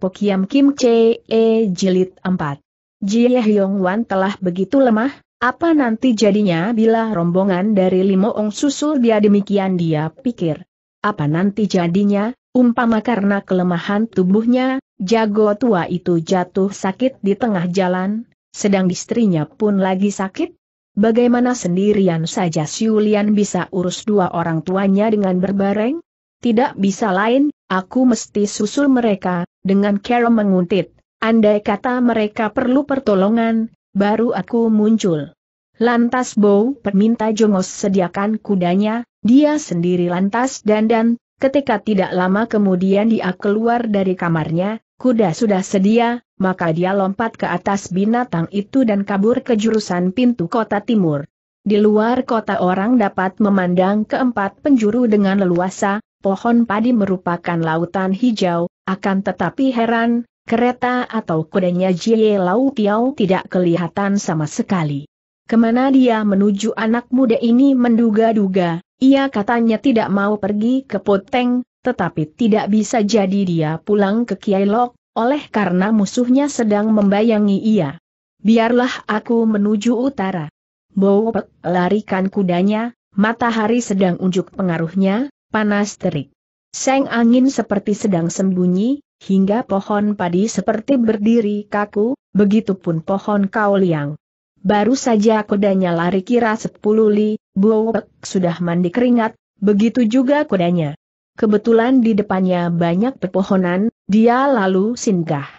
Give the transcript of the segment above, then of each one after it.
Pokiam Kim Che E Jilid 4. Jie Hyong Wan telah begitu lemah, apa nanti jadinya bila rombongan dari Limo Ong susul dia demikian dia pikir. Apa nanti jadinya, umpama karena kelemahan tubuhnya, jago tua itu jatuh sakit di tengah jalan, sedang istrinya pun lagi sakit? Bagaimana sendirian saja Siulian bisa urus dua orang tuanya dengan berbareng? Tidak bisa lain, aku mesti susul mereka, dengan Carol menguntit. Andai kata mereka perlu pertolongan, baru aku muncul. Lantas Bow perminta Jongos sediakan kudanya, dia sendiri lantas dandan, ketika tidak lama kemudian dia keluar dari kamarnya, kuda sudah sedia, maka dia lompat ke atas binatang itu dan kabur ke jurusan pintu kota timur. Di luar kota orang dapat memandang keempat penjuru dengan leluasa, pohon padi merupakan lautan hijau, akan tetapi heran, kereta atau kudanya Jie Lau Tiao tidak kelihatan sama sekali. Kemana dia menuju anak muda ini menduga-duga, ia katanya tidak mau pergi ke Poteng, tetapi tidak bisa jadi dia pulang ke Kiai Lok, oleh karena musuhnya sedang membayangi ia. Biarlah aku menuju utara. Bowpek larikan kudanya, matahari sedang unjuk pengaruhnya, panas terik. Seng angin seperti sedang sembunyi, hingga pohon padi seperti berdiri kaku, begitupun pohon kauliang. Baru saja kudanya lari kira sepuluh li, Buwek sudah mandi keringat, begitu juga kudanya. Kebetulan di depannya banyak pepohonan, dia lalu singgah.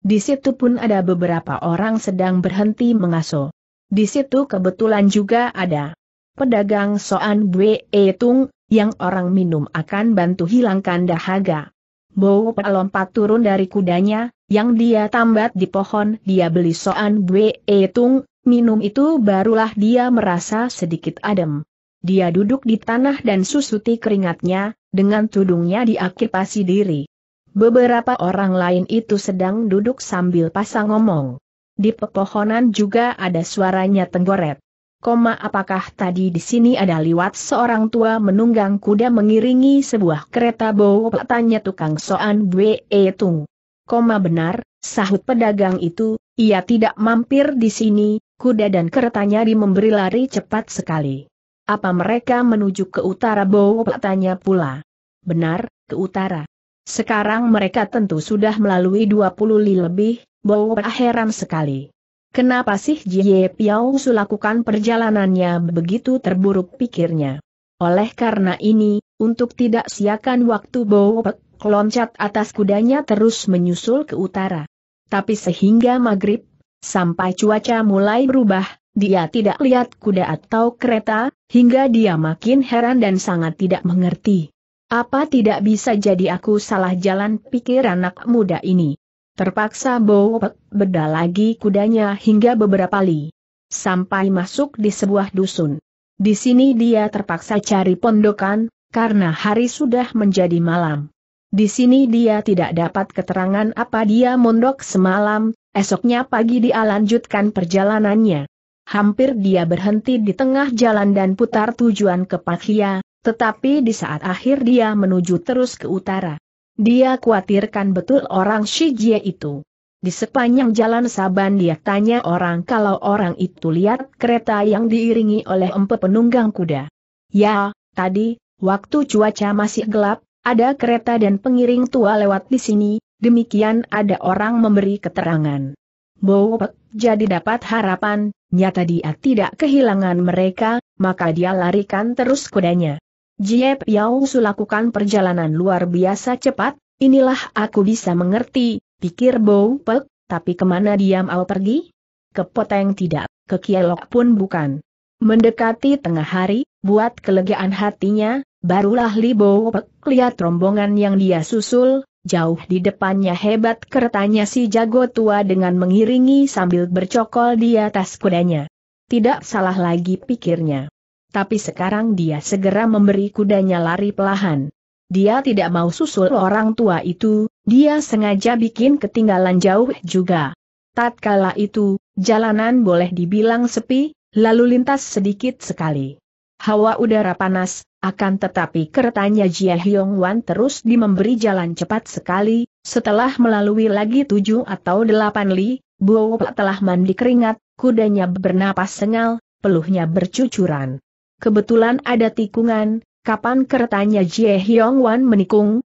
Di situ pun ada beberapa orang sedang berhenti mengaso. Di situ kebetulan juga ada pedagang Soan Bue Tung, yang orang minum akan bantu hilangkan dahaga. Bowo lompat turun dari kudanya, yang dia tambat di pohon dia beli soan bue tung, minum itu barulah dia merasa sedikit adem. Dia duduk di tanah dan susuti keringatnya, dengan tudungnya diakipasi diri. Beberapa orang lain itu sedang duduk sambil pasang ngomong. Di pepohonan juga ada suaranya tenggoret. Koma apakah tadi di sini ada liwat seorang tua menunggang kuda mengiringi sebuah kereta bau? tanya tukang soan Bwe Tung. Koma benar, sahut pedagang itu, ia tidak mampir di sini, kuda dan keretanya di memberi lari cepat sekali. Apa mereka menuju ke utara bau? tanya pula. Benar, ke utara. Sekarang mereka tentu sudah melalui 20 li lebih, bau heran sekali. Kenapa sih Jie Piao Su lakukan perjalanannya begitu terburuk pikirnya? Oleh karena ini, untuk tidak siakan waktu Bowpek, loncat atas kudanya terus menyusul ke utara. Tapi sehingga maghrib, sampai cuaca mulai berubah, dia tidak lihat kuda atau kereta, hingga dia makin heran dan sangat tidak mengerti. Apa tidak bisa jadi aku salah jalan pikir anak muda ini? Terpaksa bau beda lagi kudanya hingga beberapa li. Sampai masuk di sebuah dusun. Di sini dia terpaksa cari pondokan, karena hari sudah menjadi malam. Di sini dia tidak dapat keterangan apa dia mondok semalam, esoknya pagi dia lanjutkan perjalanannya. Hampir dia berhenti di tengah jalan dan putar tujuan ke Pakhia, tetapi di saat akhir dia menuju terus ke utara. Dia khawatirkan betul orang Shijie itu. Di sepanjang jalan Saban dia tanya orang kalau orang itu lihat kereta yang diiringi oleh empe penunggang kuda. Ya, tadi, waktu cuaca masih gelap, ada kereta dan pengiring tua lewat di sini, demikian ada orang memberi keterangan. Bopek, jadi dapat harapan, nyata dia tidak kehilangan mereka, maka dia larikan terus kudanya. Jie Piao Su perjalanan luar biasa cepat, inilah aku bisa mengerti, pikir Bou Pek, tapi kemana diam Ao pergi? Ke Poteng tidak, ke Kielok pun bukan. Mendekati tengah hari, buat kelegaan hatinya, barulah Li Bou Pek lihat rombongan yang dia susul, Jauh di depannya hebat keretanya si jago tua dengan mengiringi sambil bercokol di atas kudanya. Tidak salah lagi pikirnya tapi sekarang dia segera memberi kudanya lari pelahan. Dia tidak mau susul orang tua itu, dia sengaja bikin ketinggalan jauh juga. Tatkala itu, jalanan boleh dibilang sepi, lalu lintas sedikit sekali. Hawa udara panas, akan tetapi keretanya Jia Hyong Wan terus di memberi jalan cepat sekali, setelah melalui lagi tujuh atau delapan li, Buo telah mandi keringat, kudanya bernapas sengal, peluhnya bercucuran. Kebetulan ada tikungan, kapan keretanya Jie Hyong Wan menikung,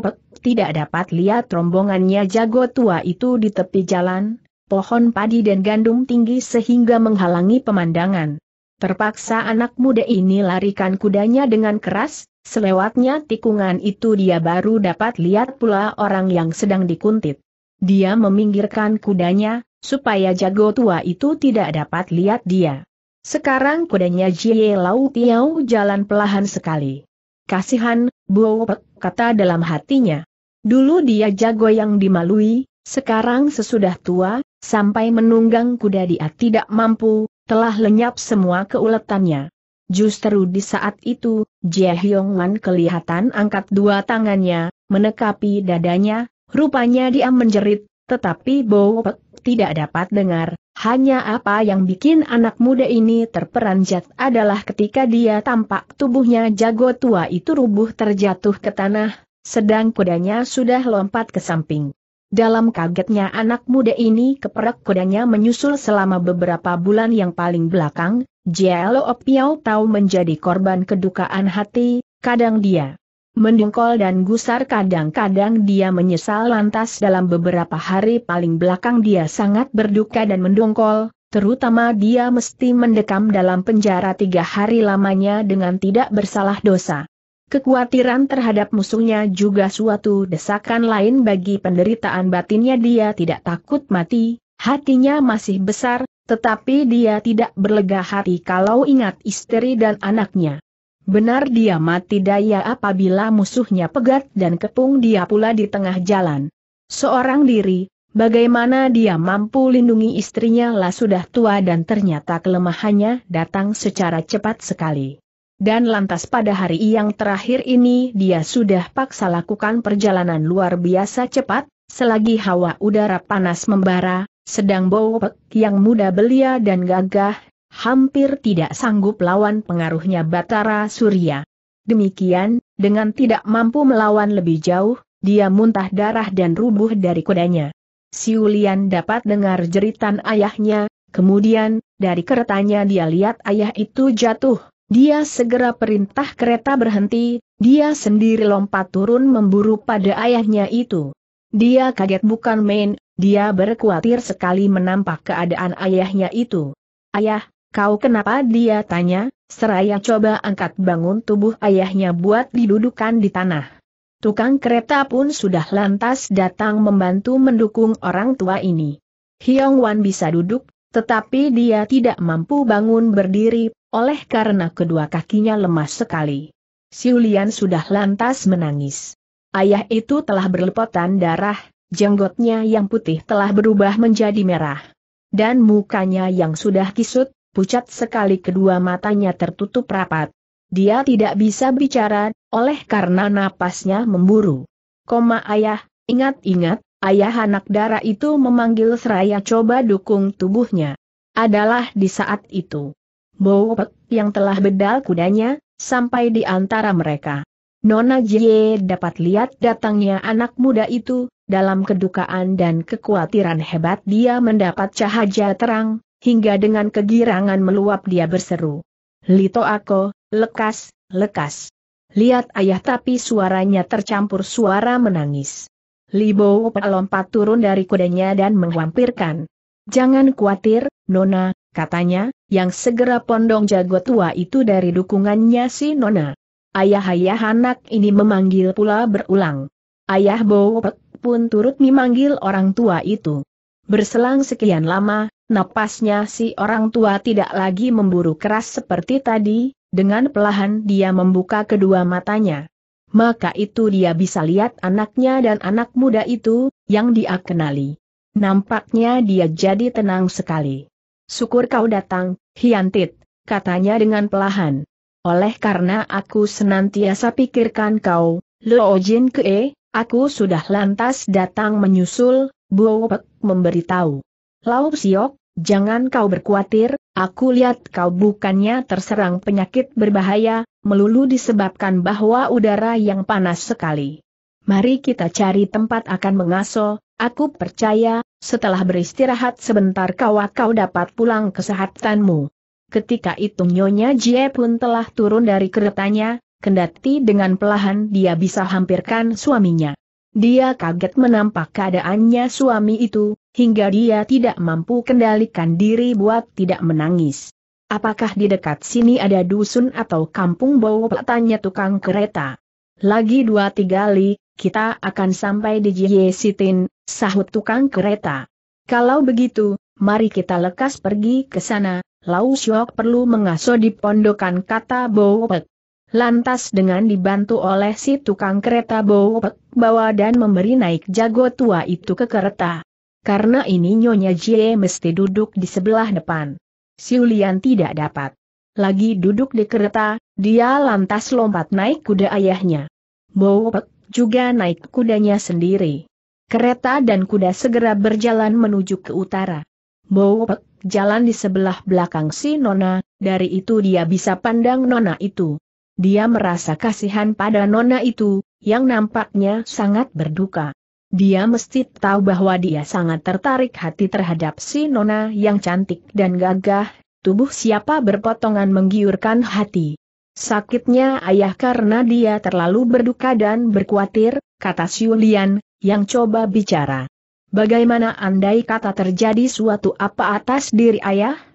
Pek tidak dapat lihat rombongannya jago tua itu di tepi jalan, pohon padi dan gandum tinggi sehingga menghalangi pemandangan. Terpaksa anak muda ini larikan kudanya dengan keras, selewatnya tikungan itu dia baru dapat lihat pula orang yang sedang dikuntit. Dia meminggirkan kudanya, supaya jago tua itu tidak dapat lihat dia. Sekarang kudanya Jie Lau Tiau jalan pelahan sekali. Kasihan, Buo Pek, kata dalam hatinya. Dulu dia jago yang dimalui, sekarang sesudah tua, sampai menunggang kuda dia tidak mampu, telah lenyap semua keuletannya. Justru di saat itu, Jie Hyong Wan kelihatan angkat dua tangannya, menekapi dadanya, rupanya dia menjerit, tetapi Bowpek tidak dapat dengar, hanya apa yang bikin anak muda ini terperanjat adalah ketika dia tampak tubuhnya jago tua itu rubuh terjatuh ke tanah, sedang kudanya sudah lompat ke samping. Dalam kagetnya anak muda ini keperak kudanya menyusul selama beberapa bulan yang paling belakang, Jialo Opiao Tau menjadi korban kedukaan hati, kadang dia mendengkol dan gusar kadang-kadang dia menyesal lantas dalam beberapa hari paling belakang dia sangat berduka dan mendongkol, terutama dia mesti mendekam dalam penjara tiga hari lamanya dengan tidak bersalah dosa. Kekhawatiran terhadap musuhnya juga suatu desakan lain bagi penderitaan batinnya dia tidak takut mati, hatinya masih besar, tetapi dia tidak berlega hati kalau ingat istri dan anaknya. Benar dia mati daya apabila musuhnya pegat dan kepung dia pula di tengah jalan. Seorang diri, bagaimana dia mampu lindungi istrinya lah sudah tua dan ternyata kelemahannya datang secara cepat sekali. Dan lantas pada hari yang terakhir ini dia sudah paksa lakukan perjalanan luar biasa cepat, selagi hawa udara panas membara, sedang bau yang muda belia dan gagah hampir tidak sanggup lawan pengaruhnya Batara Surya. Demikian, dengan tidak mampu melawan lebih jauh, dia muntah darah dan rubuh dari kudanya. Siulian dapat dengar jeritan ayahnya, kemudian, dari keretanya dia lihat ayah itu jatuh, dia segera perintah kereta berhenti, dia sendiri lompat turun memburu pada ayahnya itu. Dia kaget bukan main, dia berkhawatir sekali menampak keadaan ayahnya itu. Ayah, Kau kenapa dia tanya, seraya coba angkat bangun tubuh ayahnya buat didudukan di tanah. Tukang kereta pun sudah lantas datang membantu mendukung orang tua ini. Hyong Wan bisa duduk, tetapi dia tidak mampu bangun berdiri, oleh karena kedua kakinya lemas sekali. Siulian sudah lantas menangis. Ayah itu telah berlepotan darah, jenggotnya yang putih telah berubah menjadi merah. Dan mukanya yang sudah kisut, pucat sekali kedua matanya tertutup rapat. Dia tidak bisa bicara, oleh karena napasnya memburu. Koma ayah, ingat-ingat, ayah anak darah itu memanggil seraya coba dukung tubuhnya. Adalah di saat itu. Bowek yang telah bedal kudanya, sampai di antara mereka. Nona Jie dapat lihat datangnya anak muda itu, dalam kedukaan dan kekhawatiran hebat dia mendapat cahaya terang, hingga dengan kegirangan meluap dia berseru. Lito ako, lekas, lekas. Lihat ayah tapi suaranya tercampur suara menangis. Libo lompat turun dari kudanya dan menghampirkan. Jangan khawatir, Nona, katanya, yang segera pondong jago tua itu dari dukungannya si Nona. Ayah-ayah anak ini memanggil pula berulang. Ayah Bowo pun turut memanggil orang tua itu. Berselang sekian lama, napasnya si orang tua tidak lagi memburu keras seperti tadi, dengan pelahan dia membuka kedua matanya. Maka itu dia bisa lihat anaknya dan anak muda itu, yang dia kenali. Nampaknya dia jadi tenang sekali. Syukur kau datang, Hiantit, katanya dengan pelahan. Oleh karena aku senantiasa pikirkan kau, Luo Jin Kee, aku sudah lantas datang menyusul, Buopek memberitahu. Lau Siok, jangan kau berkhawatir, aku lihat kau bukannya terserang penyakit berbahaya, melulu disebabkan bahwa udara yang panas sekali. Mari kita cari tempat akan mengaso, aku percaya, setelah beristirahat sebentar kau kau dapat pulang kesehatanmu. Ketika itu Nyonya Jie pun telah turun dari keretanya, kendati dengan pelahan dia bisa hampirkan suaminya. Dia kaget menampak keadaannya suami itu, hingga dia tidak mampu kendalikan diri buat tidak menangis. Apakah di dekat sini ada dusun atau kampung bau tanya tukang kereta? Lagi dua tiga li, kita akan sampai di Jiyesitin, sahut tukang kereta. Kalau begitu, mari kita lekas pergi ke sana, Lau Syok perlu mengasuh di pondokan kata Bowopek. Lantas dengan dibantu oleh si tukang kereta bowek, bawa dan memberi naik jago tua itu ke kereta. Karena ini Nyonya Jie mesti duduk di sebelah depan. Siulian tidak dapat. Lagi duduk di kereta, dia lantas lompat naik kuda ayahnya. Bowek juga naik kudanya sendiri. Kereta dan kuda segera berjalan menuju ke utara. Bowek jalan di sebelah belakang si Nona, dari itu dia bisa pandang Nona itu. Dia merasa kasihan pada nona itu, yang nampaknya sangat berduka. Dia mesti tahu bahwa dia sangat tertarik hati terhadap si nona yang cantik dan gagah, tubuh siapa berpotongan menggiurkan hati. Sakitnya ayah karena dia terlalu berduka dan berkuatir, kata Siulian, yang coba bicara. Bagaimana andai kata terjadi suatu apa atas diri ayah?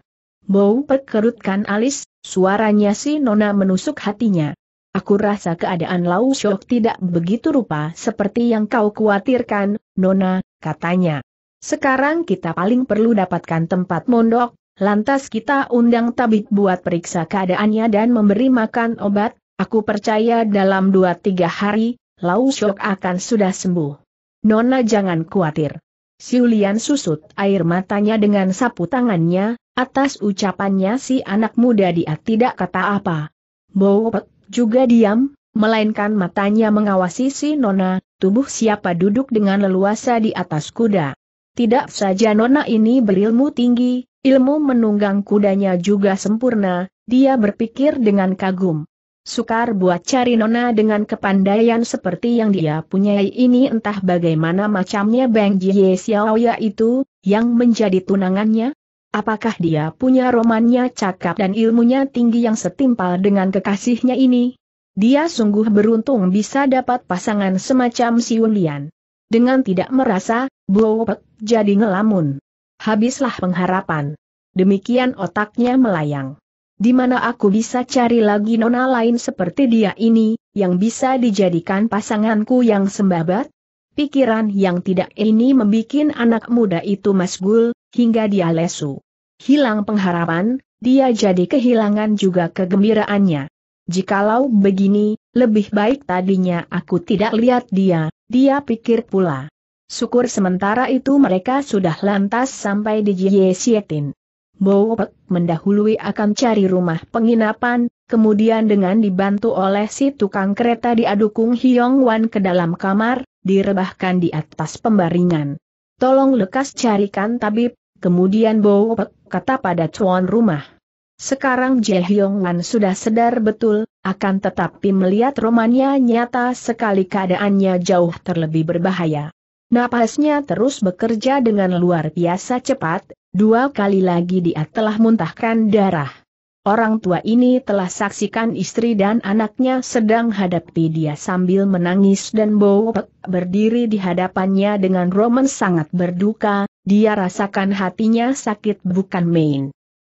Bau perkerutkan alis, suaranya si Nona menusuk hatinya. Aku rasa keadaan Lau Shok tidak begitu rupa seperti yang kau khawatirkan, Nona, katanya. Sekarang kita paling perlu dapatkan tempat mondok, lantas kita undang tabib buat periksa keadaannya dan memberi makan obat, aku percaya dalam 2-3 hari, Lau Shok akan sudah sembuh. Nona jangan khawatir. Siulian susut air matanya dengan sapu tangannya, Atas ucapannya si anak muda dia tidak kata apa. Bowpek juga diam, melainkan matanya mengawasi si Nona, tubuh siapa duduk dengan leluasa di atas kuda. Tidak saja Nona ini berilmu tinggi, ilmu menunggang kudanya juga sempurna, dia berpikir dengan kagum. Sukar buat cari Nona dengan kepandaian seperti yang dia punyai ini entah bagaimana macamnya Bang Jie xiaoya itu, yang menjadi tunangannya, Apakah dia punya romannya cakap dan ilmunya tinggi yang setimpal dengan kekasihnya ini? Dia sungguh beruntung bisa dapat pasangan semacam si Wulian. Dengan tidak merasa, Blowpek jadi ngelamun. Habislah pengharapan. Demikian otaknya melayang. Di mana aku bisa cari lagi nona lain seperti dia ini, yang bisa dijadikan pasanganku yang sembabat? Pikiran yang tidak ini membuat anak muda itu masgul, hingga dia lesu. Hilang pengharapan, dia jadi kehilangan juga kegembiraannya. Jikalau begini, lebih baik tadinya aku tidak lihat dia, dia pikir pula. Syukur sementara itu mereka sudah lantas sampai di Jie Sietin. Bowopek mendahului akan cari rumah penginapan, kemudian dengan dibantu oleh si tukang kereta diadukung Hyong Wan ke dalam kamar, direbahkan di atas pembaringan. Tolong lekas carikan tabib, Kemudian Bo kata pada tuan rumah. Sekarang Je Hyongan sudah sedar betul, akan tetapi melihat romannya nyata sekali keadaannya jauh terlebih berbahaya. Napasnya terus bekerja dengan luar biasa cepat, dua kali lagi dia telah muntahkan darah. Orang tua ini telah saksikan istri dan anaknya sedang hadapi dia sambil menangis dan Bowok berdiri di hadapannya dengan Roman sangat berduka, dia rasakan hatinya sakit bukan main.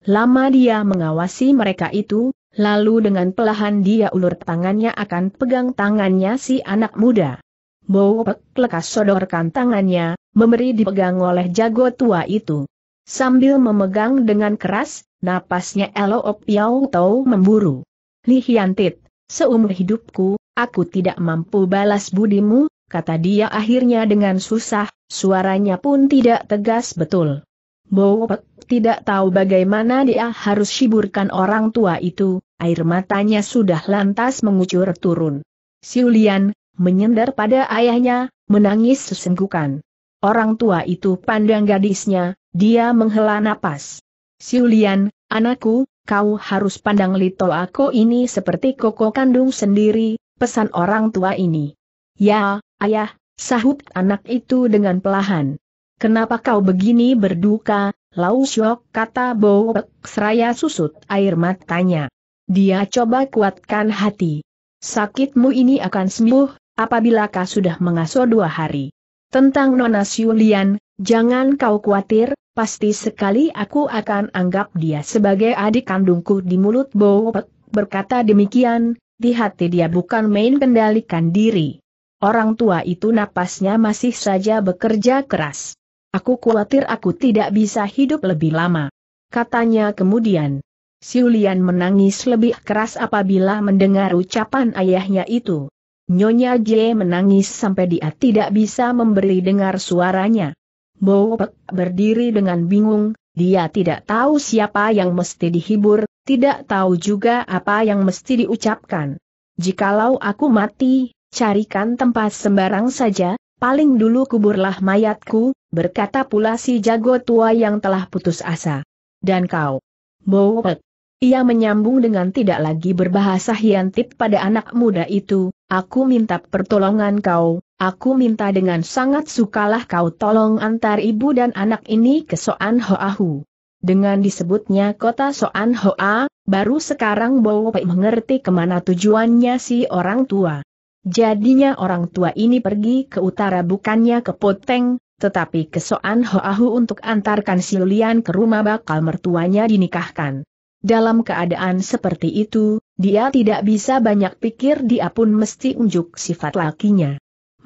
Lama dia mengawasi mereka itu, lalu dengan pelahan dia ulur tangannya akan pegang tangannya si anak muda. Bow lekas sodorkan tangannya, memberi dipegang oleh jago tua itu. Sambil memegang dengan keras, Napasnya Elop Yao Tau memburu. Li Hiantit, seumur hidupku, aku tidak mampu balas budimu, kata dia akhirnya dengan susah, suaranya pun tidak tegas betul. Bowek tidak tahu bagaimana dia harus hiburkan orang tua itu, air matanya sudah lantas mengucur turun. Siulian, menyender pada ayahnya, menangis sesenggukan. Orang tua itu pandang gadisnya, dia menghela napas. Siulian, anakku, kau harus pandang Lito aku ini seperti koko kandung sendiri, pesan orang tua ini. Ya, ayah, sahut anak itu dengan pelahan. Kenapa kau begini berduka, Lau Syok kata Bowek seraya susut air matanya. Dia coba kuatkan hati. Sakitmu ini akan sembuh, apabila kau sudah mengasuh dua hari. Tentang Nona Siulian, jangan kau khawatir, pasti sekali aku akan anggap dia sebagai adik kandungku di mulut Bowopek, berkata demikian, di hati dia bukan main kendalikan diri. Orang tua itu napasnya masih saja bekerja keras. Aku khawatir aku tidak bisa hidup lebih lama. Katanya kemudian. Siulian menangis lebih keras apabila mendengar ucapan ayahnya itu. Nyonya J menangis sampai dia tidak bisa memberi dengar suaranya. Mopek berdiri dengan bingung, dia tidak tahu siapa yang mesti dihibur, tidak tahu juga apa yang mesti diucapkan. Jikalau aku mati, carikan tempat sembarang saja, paling dulu kuburlah mayatku, berkata pula si jago tua yang telah putus asa. Dan kau, Mopek, ia menyambung dengan tidak lagi berbahasa hiantip pada anak muda itu, aku minta pertolongan kau, Aku minta dengan sangat sukalah kau tolong antar ibu dan anak ini ke Soan Hoahu. Dengan disebutnya kota Soan Hoa, baru sekarang Bowo Pei mengerti kemana tujuannya si orang tua. Jadinya orang tua ini pergi ke utara bukannya ke Poteng, tetapi ke Soan Hoahu untuk antarkan si Lian ke rumah bakal mertuanya dinikahkan. Dalam keadaan seperti itu, dia tidak bisa banyak pikir dia pun mesti unjuk sifat lakinya.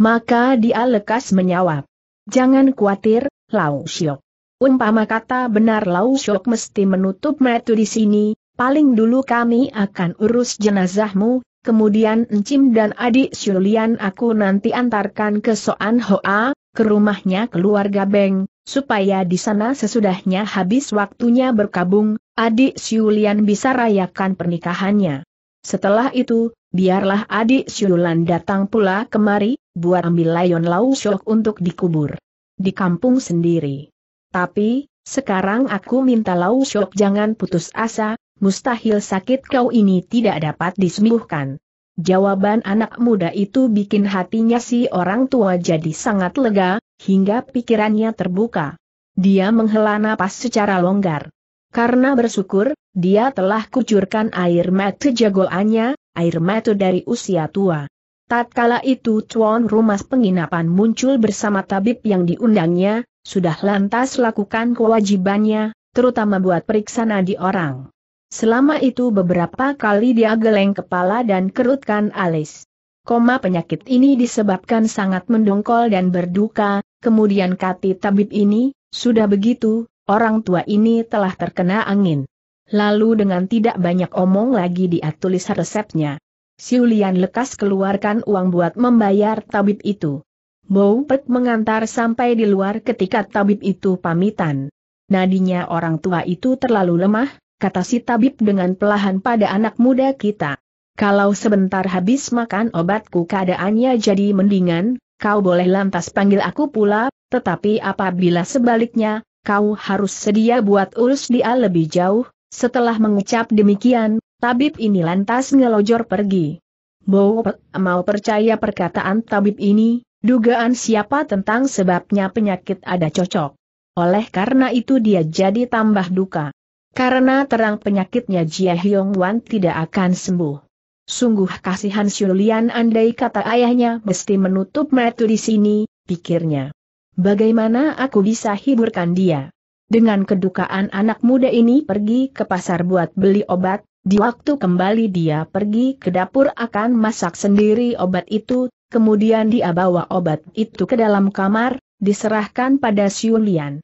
Maka dia lekas menjawab. Jangan khawatir, Lau Shiok. Umpama kata benar Lau Shiok mesti menutup metu di sini, paling dulu kami akan urus jenazahmu, kemudian Encim dan adik Syulian aku nanti antarkan ke Soan Hoa, ke rumahnya keluarga Beng, supaya di sana sesudahnya habis waktunya berkabung, adik Syulian bisa rayakan pernikahannya. Setelah itu, biarlah adik Shulian datang pula kemari, buat ambil layon lau syok untuk dikubur. Di kampung sendiri. Tapi, sekarang aku minta lau syok jangan putus asa, mustahil sakit kau ini tidak dapat disembuhkan. Jawaban anak muda itu bikin hatinya si orang tua jadi sangat lega, hingga pikirannya terbuka. Dia menghela napas secara longgar. Karena bersyukur, dia telah kucurkan air mata jagoannya, air mata dari usia tua. Tatkala itu tuan rumah penginapan muncul bersama tabib yang diundangnya, sudah lantas lakukan kewajibannya, terutama buat periksa nadi orang. Selama itu beberapa kali dia geleng kepala dan kerutkan alis. Koma penyakit ini disebabkan sangat mendongkol dan berduka, kemudian kati tabib ini, sudah begitu, orang tua ini telah terkena angin. Lalu dengan tidak banyak omong lagi dia tulis resepnya. Siulian lekas keluarkan uang buat membayar tabib itu. Bau Pek mengantar sampai di luar ketika tabib itu pamitan. Nadinya orang tua itu terlalu lemah, kata si tabib dengan pelahan pada anak muda kita. Kalau sebentar habis makan obatku keadaannya jadi mendingan, kau boleh lantas panggil aku pula, tetapi apabila sebaliknya, kau harus sedia buat urus dia lebih jauh. Setelah mengucap demikian, Tabib ini lantas ngelojor pergi. Bowo mau percaya perkataan tabib ini, dugaan siapa tentang sebabnya penyakit ada cocok. Oleh karena itu dia jadi tambah duka. Karena terang penyakitnya Jia Hyong Wan tidak akan sembuh. Sungguh kasihan Shulian andai kata ayahnya mesti menutup metu di sini, pikirnya. Bagaimana aku bisa hiburkan dia? Dengan kedukaan anak muda ini pergi ke pasar buat beli obat, di waktu kembali dia pergi ke dapur akan masak sendiri obat itu, kemudian dia bawa obat itu ke dalam kamar, diserahkan pada Siulian.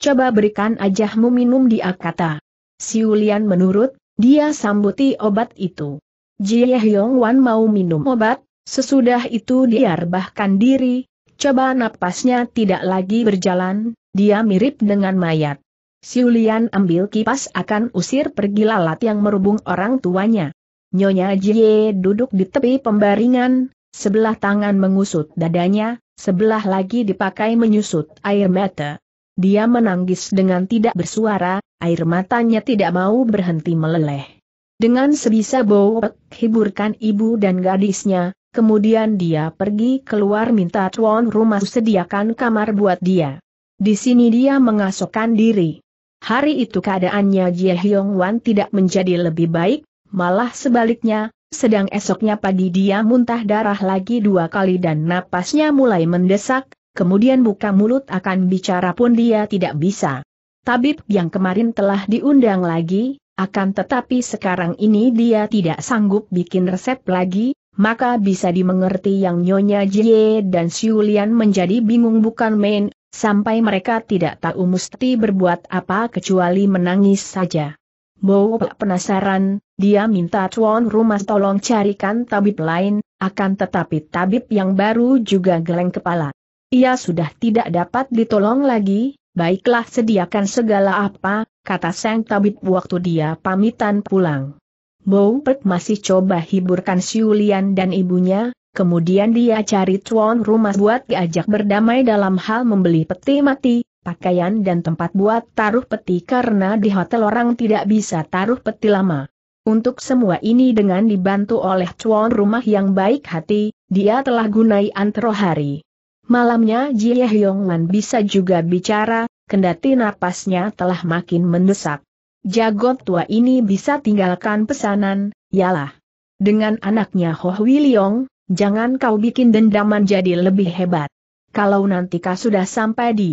Coba berikan ajahmu minum dia kata. Siulian menurut, dia sambuti obat itu. Jie Hyong Wan mau minum obat, sesudah itu dia rebahkan diri, coba napasnya tidak lagi berjalan, dia mirip dengan mayat. Siulian ambil kipas akan usir pergi lalat yang merubung orang tuanya. Nyonya Jie duduk di tepi pembaringan, sebelah tangan mengusut dadanya, sebelah lagi dipakai menyusut air mata. Dia menangis dengan tidak bersuara, air matanya tidak mau berhenti meleleh. Dengan sebisa Bowek hiburkan ibu dan gadisnya, kemudian dia pergi keluar minta tuan rumah sediakan kamar buat dia. Di sini dia mengasokkan diri. Hari itu keadaannya Jie Hyong Wan tidak menjadi lebih baik, malah sebaliknya, sedang esoknya pagi dia muntah darah lagi dua kali dan napasnya mulai mendesak, kemudian buka mulut akan bicara pun dia tidak bisa. Tabib yang kemarin telah diundang lagi, akan tetapi sekarang ini dia tidak sanggup bikin resep lagi, maka bisa dimengerti yang Nyonya Jie dan Siulian menjadi bingung bukan main, sampai mereka tidak tahu mesti berbuat apa kecuali menangis saja. Bowo penasaran, dia minta tuan rumah tolong carikan tabib lain, akan tetapi tabib yang baru juga geleng kepala. Ia sudah tidak dapat ditolong lagi, baiklah sediakan segala apa, kata sang tabib waktu dia pamitan pulang. Pek masih coba hiburkan Siulian dan ibunya, kemudian dia cari tuan rumah buat diajak berdamai dalam hal membeli peti mati, pakaian dan tempat buat taruh peti karena di hotel orang tidak bisa taruh peti lama. Untuk semua ini dengan dibantu oleh tuan rumah yang baik hati, dia telah gunai antro hari. Malamnya Jie Hyongman bisa juga bicara, kendati napasnya telah makin mendesak jagot tua ini bisa tinggalkan pesanan, yalah. Dengan anaknya Ho Wiliong, jangan kau bikin dendaman jadi lebih hebat. Kalau nanti kau sudah sampai di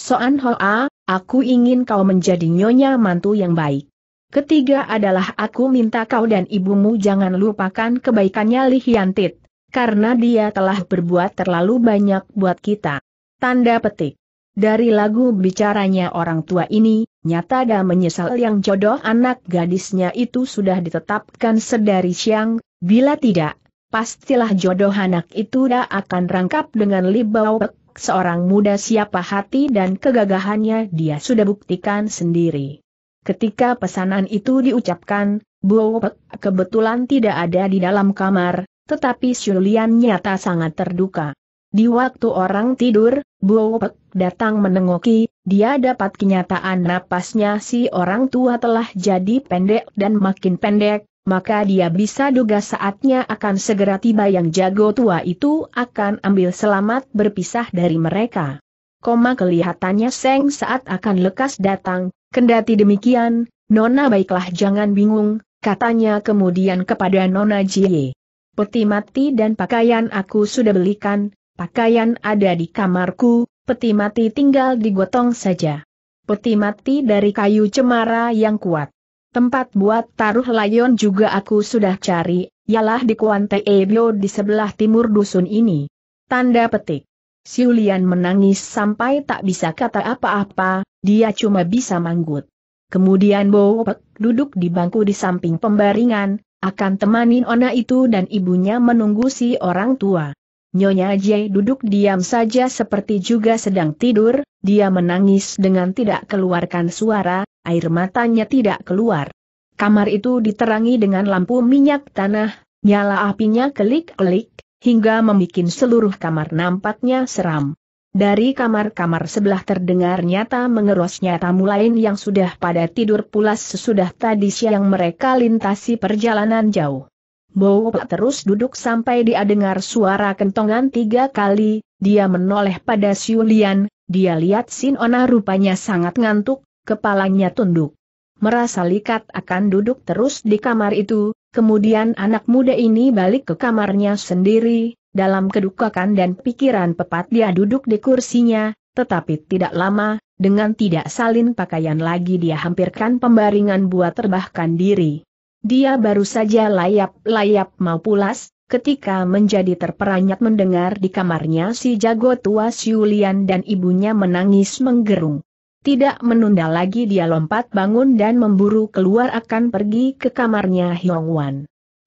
Soan Hoa, aku ingin kau menjadi nyonya mantu yang baik. Ketiga adalah aku minta kau dan ibumu jangan lupakan kebaikannya Li Tit, karena dia telah berbuat terlalu banyak buat kita. Tanda petik. Dari lagu bicaranya orang tua ini, nyata ada menyesal yang jodoh anak gadisnya itu sudah ditetapkan sedari siang, bila tidak, pastilah jodoh anak itu dah akan rangkap dengan Libau Pek, seorang muda siapa hati dan kegagahannya dia sudah buktikan sendiri. Ketika pesanan itu diucapkan, Bowopek kebetulan tidak ada di dalam kamar, tetapi Julian nyata sangat terduka. Di waktu orang tidur, Buopek datang menengoki, dia dapat kenyataan napasnya si orang tua telah jadi pendek dan makin pendek, maka dia bisa duga saatnya akan segera tiba yang jago tua itu akan ambil selamat berpisah dari mereka. Koma kelihatannya Seng saat akan lekas datang, kendati demikian, Nona baiklah jangan bingung, katanya kemudian kepada Nona Jie. Peti mati dan pakaian aku sudah belikan, Pakaian ada di kamarku, peti mati tinggal digotong saja. Peti mati dari kayu cemara yang kuat. Tempat buat taruh layon juga aku sudah cari, ialah di Kuante Ebio di sebelah timur dusun ini. Tanda petik. Siulian menangis sampai tak bisa kata apa-apa, dia cuma bisa manggut. Kemudian Bowopek duduk di bangku di samping pembaringan, akan temanin Ona itu dan ibunya menunggu si orang tua. Nyonya Jai duduk diam saja seperti juga sedang tidur, dia menangis dengan tidak keluarkan suara, air matanya tidak keluar. Kamar itu diterangi dengan lampu minyak tanah, nyala apinya kelik-kelik, hingga membuat seluruh kamar nampaknya seram. Dari kamar-kamar sebelah terdengar nyata mengerosnya tamu lain yang sudah pada tidur pulas sesudah tadi siang mereka lintasi perjalanan jauh. Bowo terus duduk sampai dia dengar suara kentongan tiga kali, dia menoleh pada Siulian, dia lihat Sin Ona rupanya sangat ngantuk, kepalanya tunduk. Merasa likat akan duduk terus di kamar itu, kemudian anak muda ini balik ke kamarnya sendiri, dalam kedukakan dan pikiran pepat dia duduk di kursinya, tetapi tidak lama, dengan tidak salin pakaian lagi dia hampirkan pembaringan buat terbahkan diri. Dia baru saja layap-layap mau pulas, ketika menjadi terperanjat mendengar di kamarnya si jago tua Siulian dan ibunya menangis menggerung. Tidak menunda lagi dia lompat bangun dan memburu keluar akan pergi ke kamarnya Hyong Wan.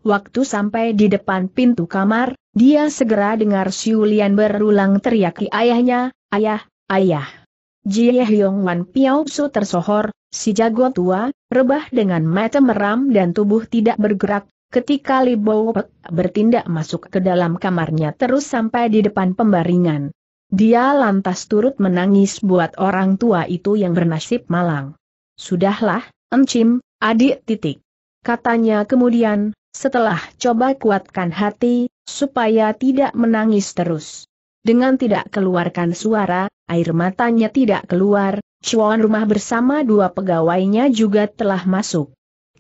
Waktu sampai di depan pintu kamar, dia segera dengar Siulian berulang teriaki ayahnya, ayah, ayah. Jie Hyong Wan Piao Su tersohor, si jago tua, rebah dengan mata meram dan tubuh tidak bergerak, ketika Li Bo Pek bertindak masuk ke dalam kamarnya terus sampai di depan pembaringan. Dia lantas turut menangis buat orang tua itu yang bernasib malang. Sudahlah, Encim, adik titik. Katanya kemudian, setelah coba kuatkan hati, supaya tidak menangis terus. Dengan tidak keluarkan suara, air matanya tidak keluar, cuan rumah bersama dua pegawainya juga telah masuk.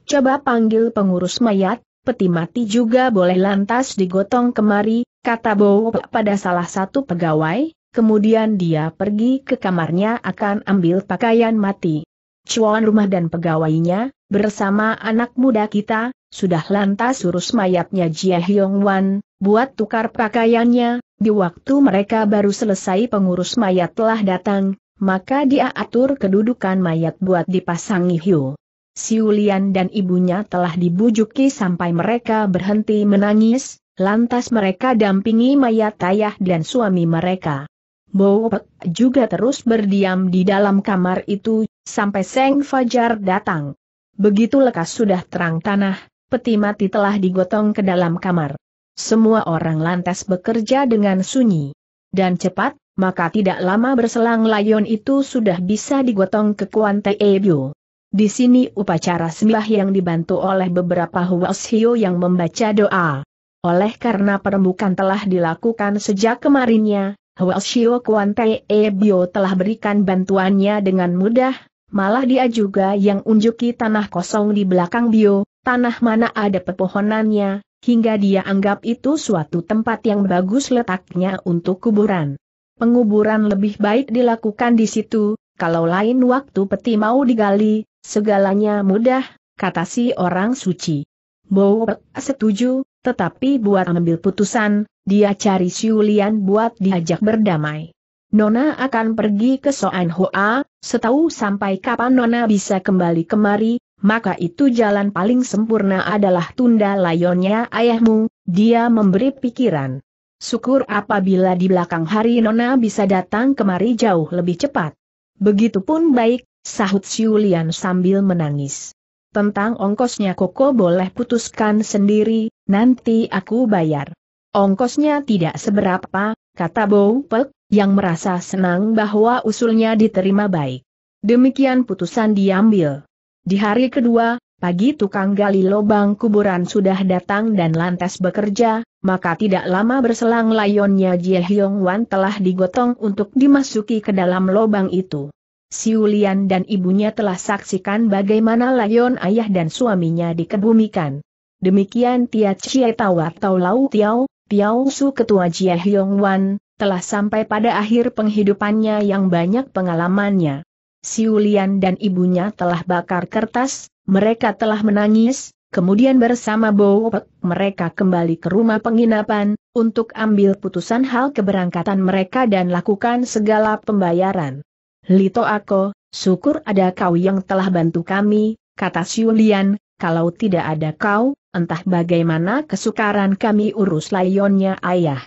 Coba panggil pengurus mayat, peti mati juga boleh lantas digotong kemari, kata Bowo pada salah satu pegawai, kemudian dia pergi ke kamarnya akan ambil pakaian mati. Cuan rumah dan pegawainya, bersama anak muda kita, sudah lantas urus mayatnya Jia Hyong Wan, buat tukar pakaiannya, di waktu mereka baru selesai pengurus mayat telah datang, maka dia atur kedudukan mayat buat dipasangi hiu. Siulian dan ibunya telah dibujuki sampai mereka berhenti menangis, lantas mereka dampingi mayat ayah dan suami mereka. Bowok juga terus berdiam di dalam kamar itu, sampai Seng Fajar datang. Begitu lekas sudah terang tanah, peti mati telah digotong ke dalam kamar. Semua orang lantas bekerja dengan sunyi. Dan cepat, maka tidak lama berselang layon itu sudah bisa digotong ke Kuan Teebyo. Di sini upacara sembah yang dibantu oleh beberapa Huashio yang membaca doa. Oleh karena perembukan telah dilakukan sejak kemarinnya, Huashio Kuan Teebyo telah berikan bantuannya dengan mudah, malah dia juga yang unjuki tanah kosong di belakang Bio, tanah mana ada pepohonannya, hingga dia anggap itu suatu tempat yang bagus letaknya untuk kuburan. Penguburan lebih baik dilakukan di situ, kalau lain waktu peti mau digali, segalanya mudah, kata si orang suci. Bowo setuju, tetapi buat ambil putusan, dia cari Siulian buat diajak berdamai. Nona akan pergi ke Soan Hoa, setahu sampai kapan Nona bisa kembali kemari, maka itu jalan paling sempurna adalah tunda layonnya ayahmu, dia memberi pikiran. Syukur apabila di belakang hari Nona bisa datang kemari jauh lebih cepat. Begitupun baik, sahut Siulian sambil menangis. Tentang ongkosnya Koko boleh putuskan sendiri, nanti aku bayar. Ongkosnya tidak seberapa, kata Bow Pek, yang merasa senang bahwa usulnya diterima baik. Demikian putusan diambil. Di hari kedua, pagi tukang gali lubang kuburan sudah datang dan lantas bekerja, maka tidak lama berselang layonnya Jie Hyong Wan telah digotong untuk dimasuki ke dalam lubang itu. Siulian dan ibunya telah saksikan bagaimana layon ayah dan suaminya dikebumikan. Demikian Tia Chie Tau atau Lau Tiao, Piao Su Ketua Jie Hyong Wan, telah sampai pada akhir penghidupannya yang banyak pengalamannya. Siulian dan ibunya telah bakar kertas, mereka telah menangis, kemudian bersama Bowopek mereka kembali ke rumah penginapan, untuk ambil putusan hal keberangkatan mereka dan lakukan segala pembayaran. Lito Ako, syukur ada kau yang telah bantu kami, kata Siulian, kalau tidak ada kau, entah bagaimana kesukaran kami urus layonnya ayah.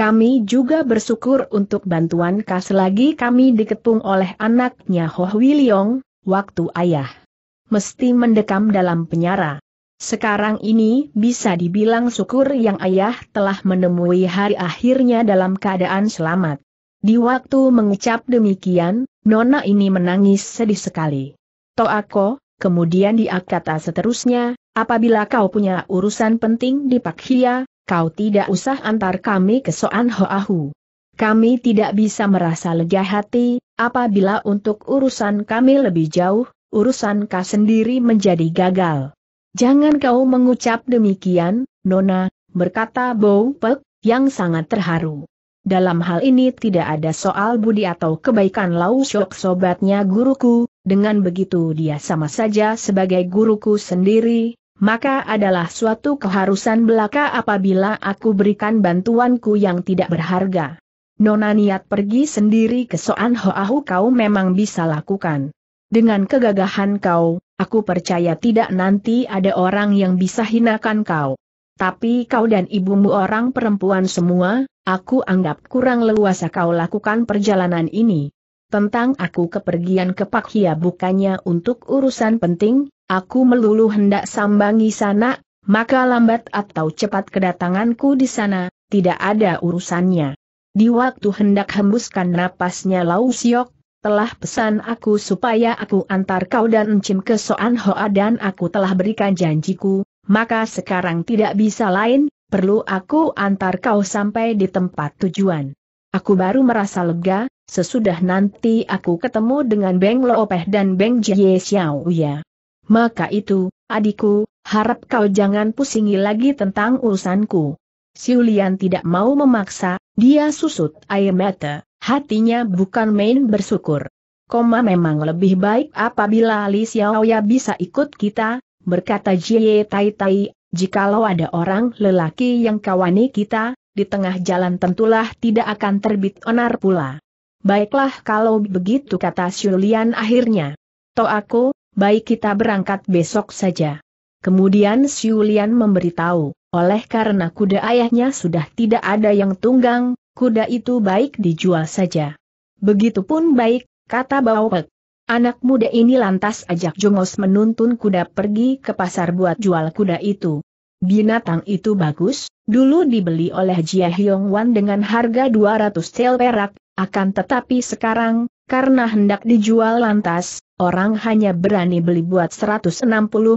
Kami juga bersyukur untuk bantuan kas lagi kami dikepung oleh anaknya Ho Wiliong, waktu ayah. Mesti mendekam dalam penyara. Sekarang ini bisa dibilang syukur yang ayah telah menemui hari akhirnya dalam keadaan selamat. Di waktu mengucap demikian, Nona ini menangis sedih sekali. Toako, kemudian dia kata seterusnya, apabila kau punya urusan penting di Pakhia, kau tidak usah antar kami ke Soan Hoahu. Kami tidak bisa merasa lega hati, apabila untuk urusan kami lebih jauh, urusan kau sendiri menjadi gagal. Jangan kau mengucap demikian, Nona, berkata Bow Pek, yang sangat terharu. Dalam hal ini tidak ada soal budi atau kebaikan Lau Shok sobatnya guruku, dengan begitu dia sama saja sebagai guruku sendiri, maka adalah suatu keharusan belaka apabila aku berikan bantuanku yang tidak berharga. Nona niat pergi sendiri ke Soan Hoahu kau memang bisa lakukan. Dengan kegagahan kau, aku percaya tidak nanti ada orang yang bisa hinakan kau. Tapi kau dan ibumu orang perempuan semua, aku anggap kurang leluasa kau lakukan perjalanan ini. Tentang aku kepergian ke Pakhia bukannya untuk urusan penting, aku melulu hendak sambangi sana, maka lambat atau cepat kedatanganku di sana, tidak ada urusannya. Di waktu hendak hembuskan napasnya Lau Siok, telah pesan aku supaya aku antar kau dan Encim ke Soan Hoa dan aku telah berikan janjiku, maka sekarang tidak bisa lain, perlu aku antar kau sampai di tempat tujuan. Aku baru merasa lega, sesudah nanti aku ketemu dengan Beng Loopeh dan Beng Jie Xiao ya. Maka itu, adikku, harap kau jangan pusingi lagi tentang urusanku. Siulian tidak mau memaksa, dia susut air mata, hatinya bukan main bersyukur. Koma memang lebih baik apabila Li Xiaoya bisa ikut kita, berkata Jie Tai Tai, jikalau ada orang lelaki yang kawani kita, di tengah jalan tentulah tidak akan terbit onar pula. Baiklah kalau begitu kata Siulian akhirnya. To aku, baik kita berangkat besok saja. Kemudian Siulian memberitahu, oleh karena kuda ayahnya sudah tidak ada yang tunggang, kuda itu baik dijual saja. Begitupun baik, kata Baopek. Anak muda ini lantas ajak Jongos menuntun kuda pergi ke pasar buat jual kuda itu. Binatang itu bagus, dulu dibeli oleh Jia Hyong Wan dengan harga 200 tel perak, akan tetapi sekarang, karena hendak dijual lantas, orang hanya berani beli buat 160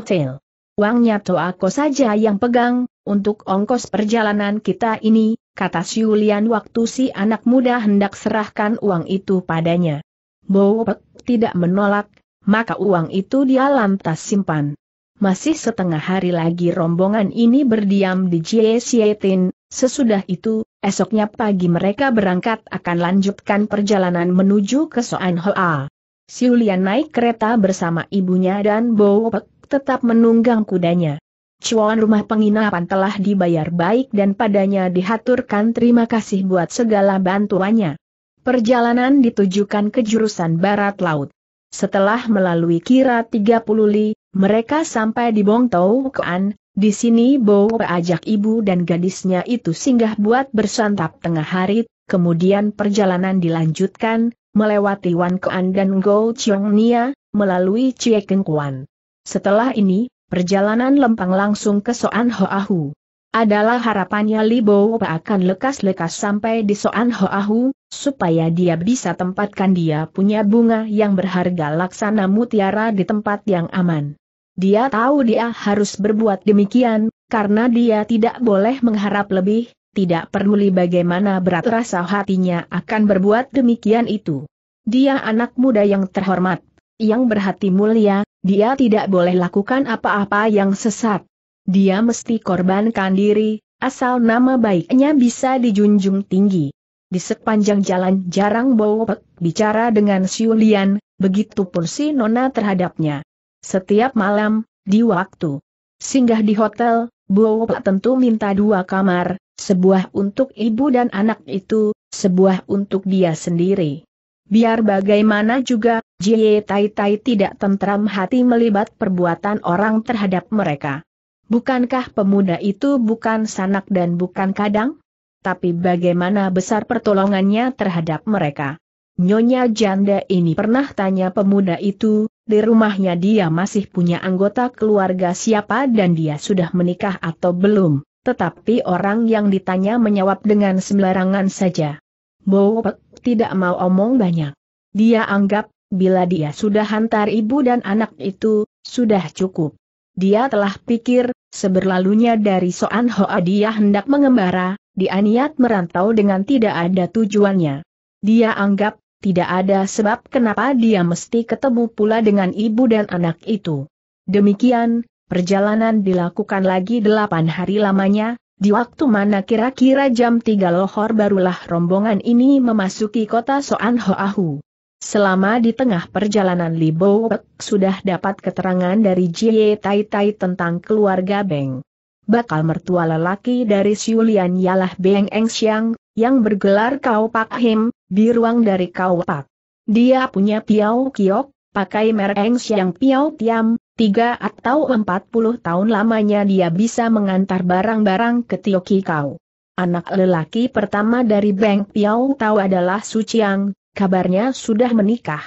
tel. Uangnya to aku saja yang pegang, untuk ongkos perjalanan kita ini, kata Siulian waktu si anak muda hendak serahkan uang itu padanya. Bowpek tidak menolak, maka uang itu dia lantas simpan. Masih setengah hari lagi rombongan ini berdiam di Jiesietin, sesudah itu, esoknya pagi mereka berangkat akan lanjutkan perjalanan menuju ke Soan Hoa. Siulian naik kereta bersama ibunya dan Bowopek tetap menunggang kudanya. Cuan rumah penginapan telah dibayar baik dan padanya dihaturkan terima kasih buat segala bantuannya. Perjalanan ditujukan ke jurusan barat laut. Setelah melalui kira 30 li, mereka sampai di Bongtou Kean, di sini Bowo ajak ibu dan gadisnya itu singgah buat bersantap tengah hari, kemudian perjalanan dilanjutkan, melewati Wan Kuan dan Go Chiong Nia, melalui Chie Keng Kuan. Setelah ini, perjalanan lempang langsung ke Soan Hoahu. Adalah harapannya Li Bo akan lekas-lekas sampai di Soan Hoahu, supaya dia bisa tempatkan dia punya bunga yang berharga laksana mutiara di tempat yang aman. Dia tahu dia harus berbuat demikian, karena dia tidak boleh mengharap lebih, tidak peduli bagaimana berat rasa hatinya akan berbuat demikian itu. Dia anak muda yang terhormat, yang berhati mulia, dia tidak boleh lakukan apa-apa yang sesat. Dia mesti korbankan diri, asal nama baiknya bisa dijunjung tinggi. Di sepanjang jalan jarang Bowopek bicara dengan Siulian, pun si Nona terhadapnya. Setiap malam, di waktu singgah di hotel, Bowopek tentu minta dua kamar, sebuah untuk ibu dan anak itu, sebuah untuk dia sendiri. Biar bagaimana juga, Jie Tai Tai tidak tentram hati melibat perbuatan orang terhadap mereka. Bukankah pemuda itu bukan sanak dan bukan kadang? Tapi bagaimana besar pertolongannya terhadap mereka? Nyonya janda ini pernah tanya pemuda itu, di rumahnya dia masih punya anggota keluarga siapa dan dia sudah menikah atau belum. Tetapi orang yang ditanya menjawab dengan sembarangan saja. Bowok tidak mau omong banyak. Dia anggap, bila dia sudah hantar ibu dan anak itu, sudah cukup. Dia telah pikir, seberlalunya dari Soan Hoa dia hendak mengembara, dia merantau dengan tidak ada tujuannya. Dia anggap, tidak ada sebab kenapa dia mesti ketemu pula dengan ibu dan anak itu. Demikian, Perjalanan dilakukan lagi delapan hari lamanya, di waktu mana kira-kira jam tiga lohor barulah rombongan ini memasuki kota Soan Hoahu. Selama di tengah perjalanan Li Bowek sudah dapat keterangan dari Jie Tai Tai tentang keluarga Beng. Bakal mertua lelaki dari Siulian ialah Beng Eng Xiang, yang bergelar Kau Pak Him, biruang dari Kau Pak. Dia punya Piao Kiok, pakai merek Eng Xiang Piao Tiam, tiga atau empat puluh tahun lamanya dia bisa mengantar barang-barang ke Tioki Kau. Anak lelaki pertama dari Beng Piau Tau adalah Suciang, kabarnya sudah menikah.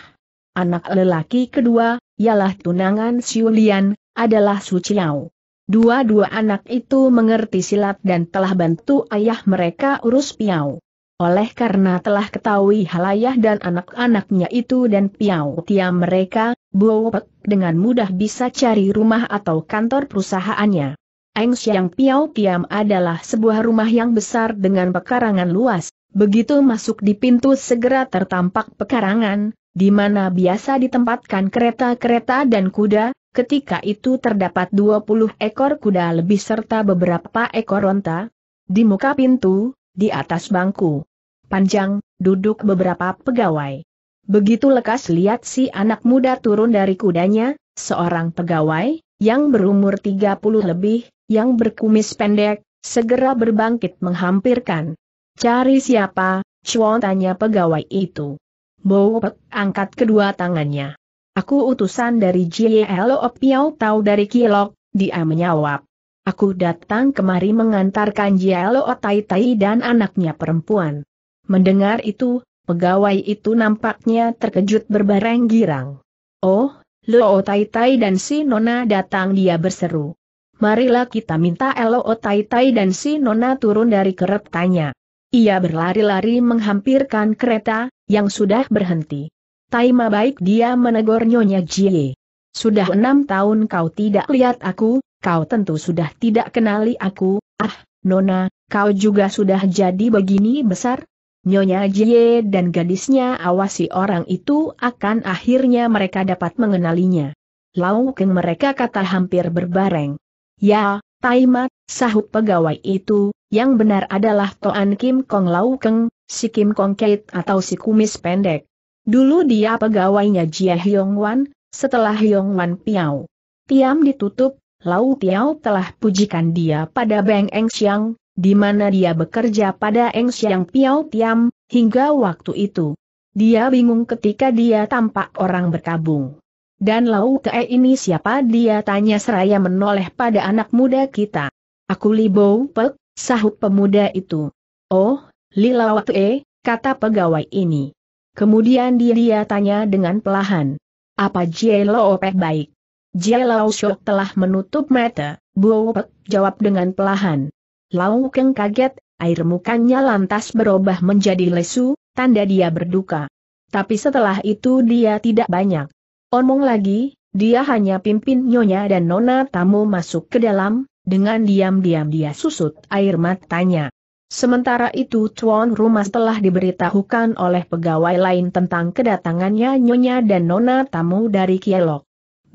Anak lelaki kedua, ialah tunangan Siulian, adalah Suciao. Dua-dua anak itu mengerti silat dan telah bantu ayah mereka urus Piau. Oleh karena telah ketahui halayah dan anak-anaknya itu dan piau tiam mereka, Buopek dengan mudah bisa cari rumah atau kantor perusahaannya. Eng Xiang Piau Tiam adalah sebuah rumah yang besar dengan pekarangan luas, begitu masuk di pintu segera tertampak pekarangan, di mana biasa ditempatkan kereta-kereta dan kuda, ketika itu terdapat 20 ekor kuda lebih serta beberapa ekor onta. Di muka pintu, di atas bangku. Panjang, duduk beberapa pegawai. Begitu lekas lihat si anak muda turun dari kudanya, seorang pegawai, yang berumur 30 lebih, yang berkumis pendek, segera berbangkit menghampirkan. Cari siapa, Chuan tanya pegawai itu. Bowpek angkat kedua tangannya. Aku utusan dari JLO Piao tahu dari Kilok, dia menjawab. Aku datang kemari mengantarkan Jialo Tai Tai dan anaknya perempuan. Mendengar itu, pegawai itu nampaknya terkejut berbareng girang. Oh, Lo Tai Tai dan si Nona datang dia berseru. Marilah kita minta Lo Tai Tai dan si Nona turun dari keretanya. Ia berlari-lari menghampirkan kereta, yang sudah berhenti. Taima baik dia menegur Nyonya Jie. Sudah enam tahun kau tidak lihat aku, kau tentu sudah tidak kenali aku, ah, Nona, kau juga sudah jadi begini besar? Nyonya Jie dan gadisnya awasi orang itu akan akhirnya mereka dapat mengenalinya. Laukeng mereka kata hampir berbareng. Ya, Taimat, sahut pegawai itu, yang benar adalah Toan Kim Kong Laukeng, si Kim Kong Kate atau si kumis pendek. Dulu dia pegawainya Jia Hyong Wan, setelah Hyong Wan Piao. Tiam ditutup, Lau Tiao telah pujikan dia pada Beng Eng Xiang, di mana dia bekerja pada Eng Xiang Piao Tiam, hingga waktu itu. Dia bingung ketika dia tampak orang berkabung. Dan Lau Ke ini siapa dia tanya seraya menoleh pada anak muda kita. Aku Li Bou Pek, sahut pemuda itu. Oh, Li Lau Ke, kata pegawai ini. Kemudian dia, dia tanya dengan pelahan. Apa Jie Lo Pek baik? Jie Lao Shok telah menutup mata, Buo jawab dengan pelahan. Lao Keng kaget, air mukanya lantas berubah menjadi lesu, tanda dia berduka. Tapi setelah itu dia tidak banyak. Omong lagi, dia hanya pimpin nyonya dan nona tamu masuk ke dalam, dengan diam-diam dia susut air matanya. Sementara itu tuan rumah telah diberitahukan oleh pegawai lain tentang kedatangannya Nyonya dan Nona tamu dari Kielok.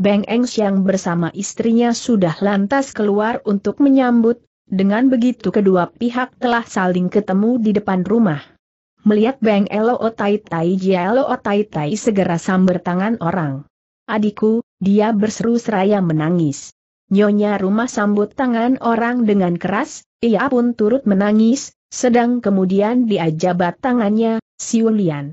Beng Eng yang bersama istrinya sudah lantas keluar untuk menyambut, dengan begitu kedua pihak telah saling ketemu di depan rumah. Melihat Beng Elo Otai oh Tai Jialo Otai oh Tai segera samber tangan orang. Adikku, dia berseru seraya menangis. Nyonya rumah sambut tangan orang dengan keras, ia pun turut menangis, sedang kemudian dia jabat tangannya, Siulian.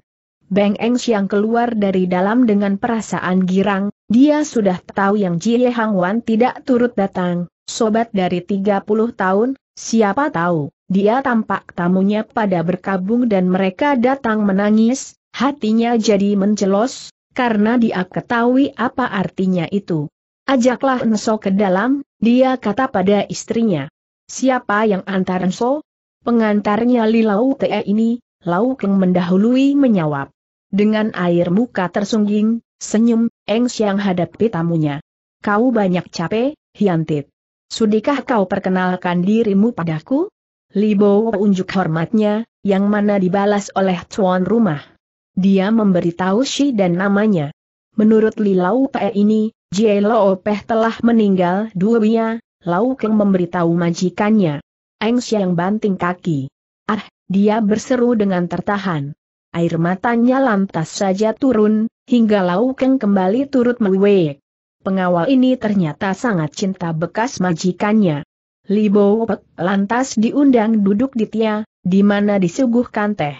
Beng Eng yang keluar dari dalam dengan perasaan girang, dia sudah tahu yang Jie Hang Wan tidak turut datang, sobat dari 30 tahun, siapa tahu, dia tampak tamunya pada berkabung dan mereka datang menangis, hatinya jadi mencelos, karena dia ketahui apa artinya itu. Ajaklah Enso ke dalam, dia kata pada istrinya. Siapa yang antar Enso? Pengantarnya Li Lau Te ini, Lau Keng mendahului menyawab. Dengan air muka tersungging, senyum, Eng Xiang hadapi tamunya. Kau banyak capek, Hiantit. Sudikah kau perkenalkan dirimu padaku? Li Bo unjuk hormatnya, yang mana dibalas oleh tuan rumah. Dia memberitahu Shi dan namanya. Menurut Li Lau Pe ini, Jie Lo Peh telah meninggal dua bia, Lau Keng memberitahu majikannya. Eng siang banting kaki. Ah, dia berseru dengan tertahan. Air matanya lantas saja turun, hingga Laukeng kembali turut meluwek. Pengawal ini ternyata sangat cinta bekas majikannya. Li Bowpek lantas diundang duduk di tia, di mana disuguhkan teh.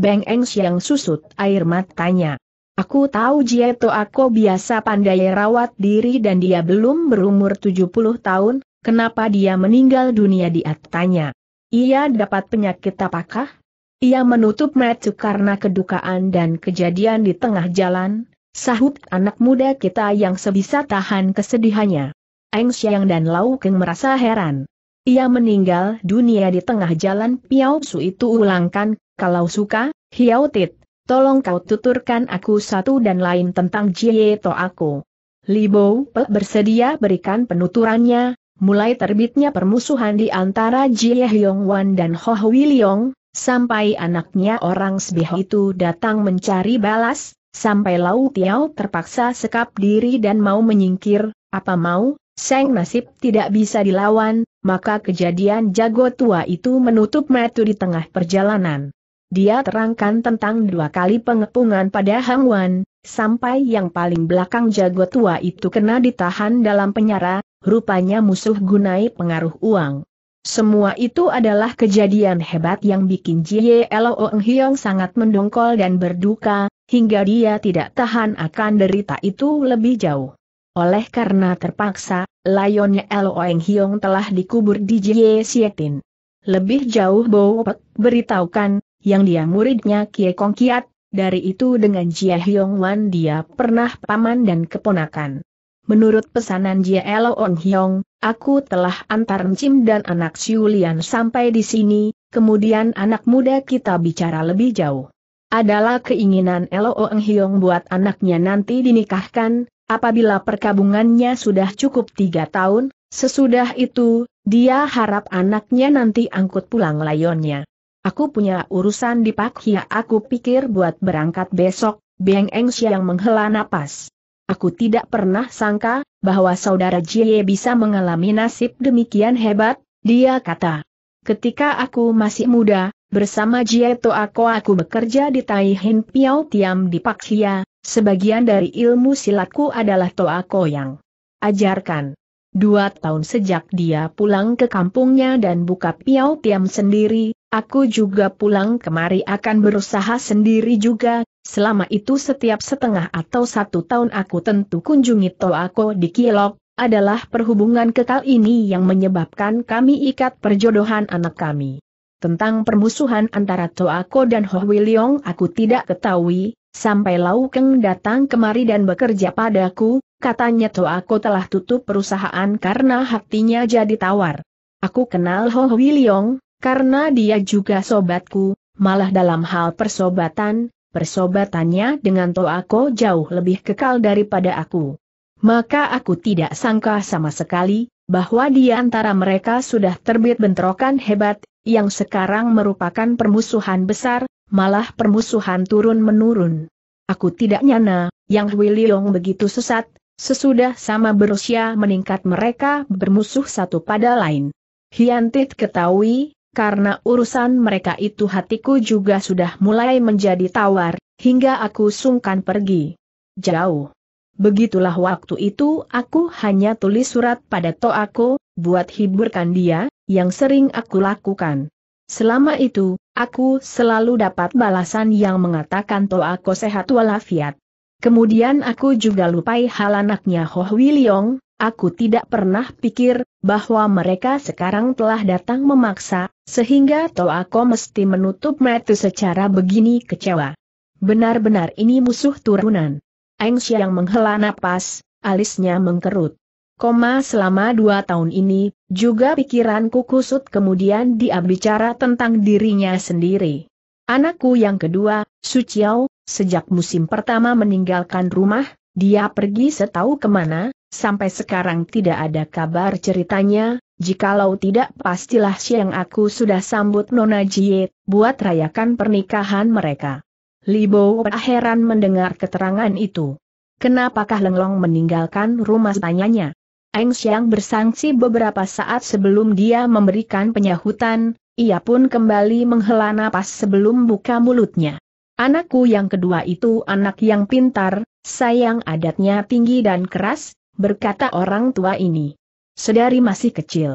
Beng Eng Siang susut air matanya. Aku tahu Jieto aku biasa pandai rawat diri dan dia belum berumur 70 tahun, kenapa dia meninggal dunia di atanya? Ia dapat penyakit apakah? Ia menutup mata karena kedukaan dan kejadian di tengah jalan, sahut anak muda kita yang sebisa tahan kesedihannya. Eng Xiang dan Lau Keng merasa heran. Ia meninggal dunia di tengah jalan Piao Su itu ulangkan, kalau suka, Hiao Tit, tolong kau tuturkan aku satu dan lain tentang Jie To aku. Libo Pe bersedia berikan penuturannya, mulai terbitnya permusuhan di antara Jie Hyong Wan dan Ho Hui Leong, Sampai anaknya orang sebih itu datang mencari balas, sampai Lau Tiao terpaksa sekap diri dan mau menyingkir, apa mau, Seng nasib tidak bisa dilawan, maka kejadian jago tua itu menutup metu di tengah perjalanan. Dia terangkan tentang dua kali pengepungan pada Hang Wan, sampai yang paling belakang jago tua itu kena ditahan dalam penyara, rupanya musuh gunai pengaruh uang. Semua itu adalah kejadian hebat yang bikin Jie Lo Hiong sangat mendongkol dan berduka, hingga dia tidak tahan akan derita itu lebih jauh. Oleh karena terpaksa, layonnya Lo Hiong telah dikubur di Jie Sietin. Lebih jauh Bo Pek beritahukan, yang dia muridnya Kie Kong Kiat, dari itu dengan Jie Hiong Wan dia pernah paman dan keponakan. Menurut pesanan Jielo On Hyong, aku telah antar Cim dan anak Siulian sampai di sini, kemudian anak muda kita bicara lebih jauh. Adalah keinginan Elo On Hyong buat anaknya nanti dinikahkan, apabila perkabungannya sudah cukup tiga tahun, sesudah itu, dia harap anaknya nanti angkut pulang layonnya. Aku punya urusan di Pak Hia. aku pikir buat berangkat besok, Beng Eng Xiang menghela napas. Aku tidak pernah sangka, bahwa saudara Jie bisa mengalami nasib demikian hebat, dia kata. Ketika aku masih muda, bersama Jie Toako aku bekerja di Tai Taihin Piao Tiam di Pakhia, sebagian dari ilmu silatku adalah aku yang ajarkan. Dua tahun sejak dia pulang ke kampungnya dan buka Piao Tiam sendiri, aku juga pulang kemari akan berusaha sendiri juga, Selama itu setiap setengah atau satu tahun aku tentu kunjungi Toako di Kielok, adalah perhubungan kekal ini yang menyebabkan kami ikat perjodohan anak kami. Tentang permusuhan antara Toako dan Ho Wiliong aku tidak ketahui, sampai Lau Keng datang kemari dan bekerja padaku, katanya Toako telah tutup perusahaan karena hatinya jadi tawar. Aku kenal Ho Wiliong, karena dia juga sobatku, malah dalam hal persobatan, persobatannya dengan Toako jauh lebih kekal daripada aku. Maka aku tidak sangka sama sekali, bahwa di antara mereka sudah terbit bentrokan hebat, yang sekarang merupakan permusuhan besar, malah permusuhan turun-menurun. Aku tidak nyana, yang Wiliong begitu sesat, sesudah sama berusia meningkat mereka bermusuh satu pada lain. Hiantit ketahui, karena urusan mereka itu hatiku juga sudah mulai menjadi tawar, hingga aku sungkan pergi. Jauh. Begitulah waktu itu aku hanya tulis surat pada toaku, buat hiburkan dia, yang sering aku lakukan. Selama itu, aku selalu dapat balasan yang mengatakan toaku sehat walafiat. Kemudian aku juga lupai hal anaknya Ho Wiliong, aku tidak pernah pikir, bahwa mereka sekarang telah datang memaksa, sehingga Toako mesti menutup mata secara begini kecewa. Benar-benar ini musuh turunan. Eng yang menghela napas, alisnya mengkerut. Koma selama dua tahun ini, juga pikiranku kusut kemudian dia bicara tentang dirinya sendiri. Anakku yang kedua, Suciao, sejak musim pertama meninggalkan rumah, dia pergi setahu kemana, sampai sekarang tidak ada kabar ceritanya, Jikalau tidak pastilah siang aku sudah sambut Nona Jie, buat rayakan pernikahan mereka. Libo heran mendengar keterangan itu. Kenapakah Lenglong meninggalkan rumah tanyanya? Eng Xiang bersangsi beberapa saat sebelum dia memberikan penyahutan, ia pun kembali menghela napas sebelum buka mulutnya. Anakku yang kedua itu anak yang pintar, sayang adatnya tinggi dan keras, berkata orang tua ini. Sedari masih kecil,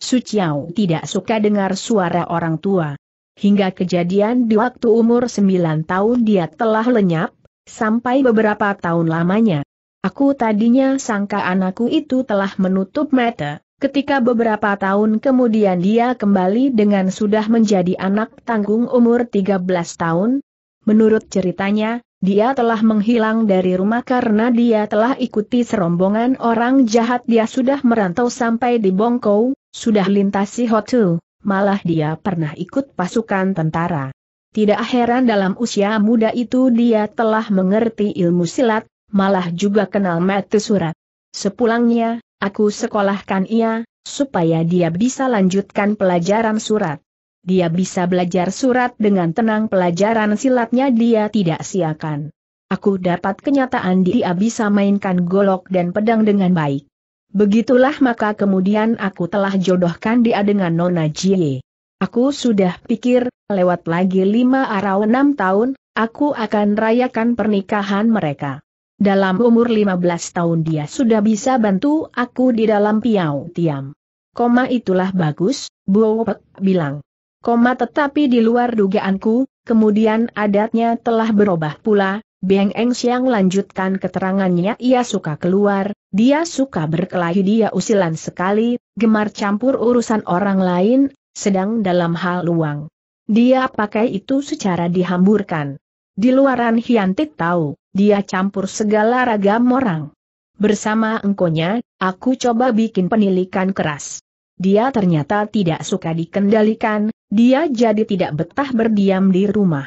Su Chiao tidak suka dengar suara orang tua. Hingga kejadian di waktu umur 9 tahun dia telah lenyap, sampai beberapa tahun lamanya. Aku tadinya sangka anakku itu telah menutup mata, ketika beberapa tahun kemudian dia kembali dengan sudah menjadi anak tanggung umur 13 tahun. Menurut ceritanya, dia telah menghilang dari rumah karena dia telah ikuti serombongan orang jahat dia sudah merantau sampai di Bongko, sudah lintasi hotel, malah dia pernah ikut pasukan tentara. Tidak heran dalam usia muda itu dia telah mengerti ilmu silat, malah juga kenal mata surat. Sepulangnya, aku sekolahkan ia, supaya dia bisa lanjutkan pelajaran surat. Dia bisa belajar surat dengan tenang pelajaran silatnya dia tidak siakan. Aku dapat kenyataan dia bisa mainkan golok dan pedang dengan baik. Begitulah maka kemudian aku telah jodohkan dia dengan Nona Jie. Aku sudah pikir, lewat lagi lima atau enam tahun, aku akan rayakan pernikahan mereka. Dalam umur lima belas tahun dia sudah bisa bantu aku di dalam piau tiam. Koma itulah bagus, Bu bilang. Koma tetapi di luar dugaanku, kemudian adatnya telah berubah pula, Beng Eng Xiang lanjutkan keterangannya ia suka keluar, dia suka berkelahi dia usilan sekali, gemar campur urusan orang lain, sedang dalam hal luang. Dia pakai itu secara dihamburkan. Di luaran Hiantik tahu, dia campur segala ragam orang. Bersama engkonya, aku coba bikin penilikan keras. Dia ternyata tidak suka dikendalikan, dia jadi tidak betah berdiam di rumah.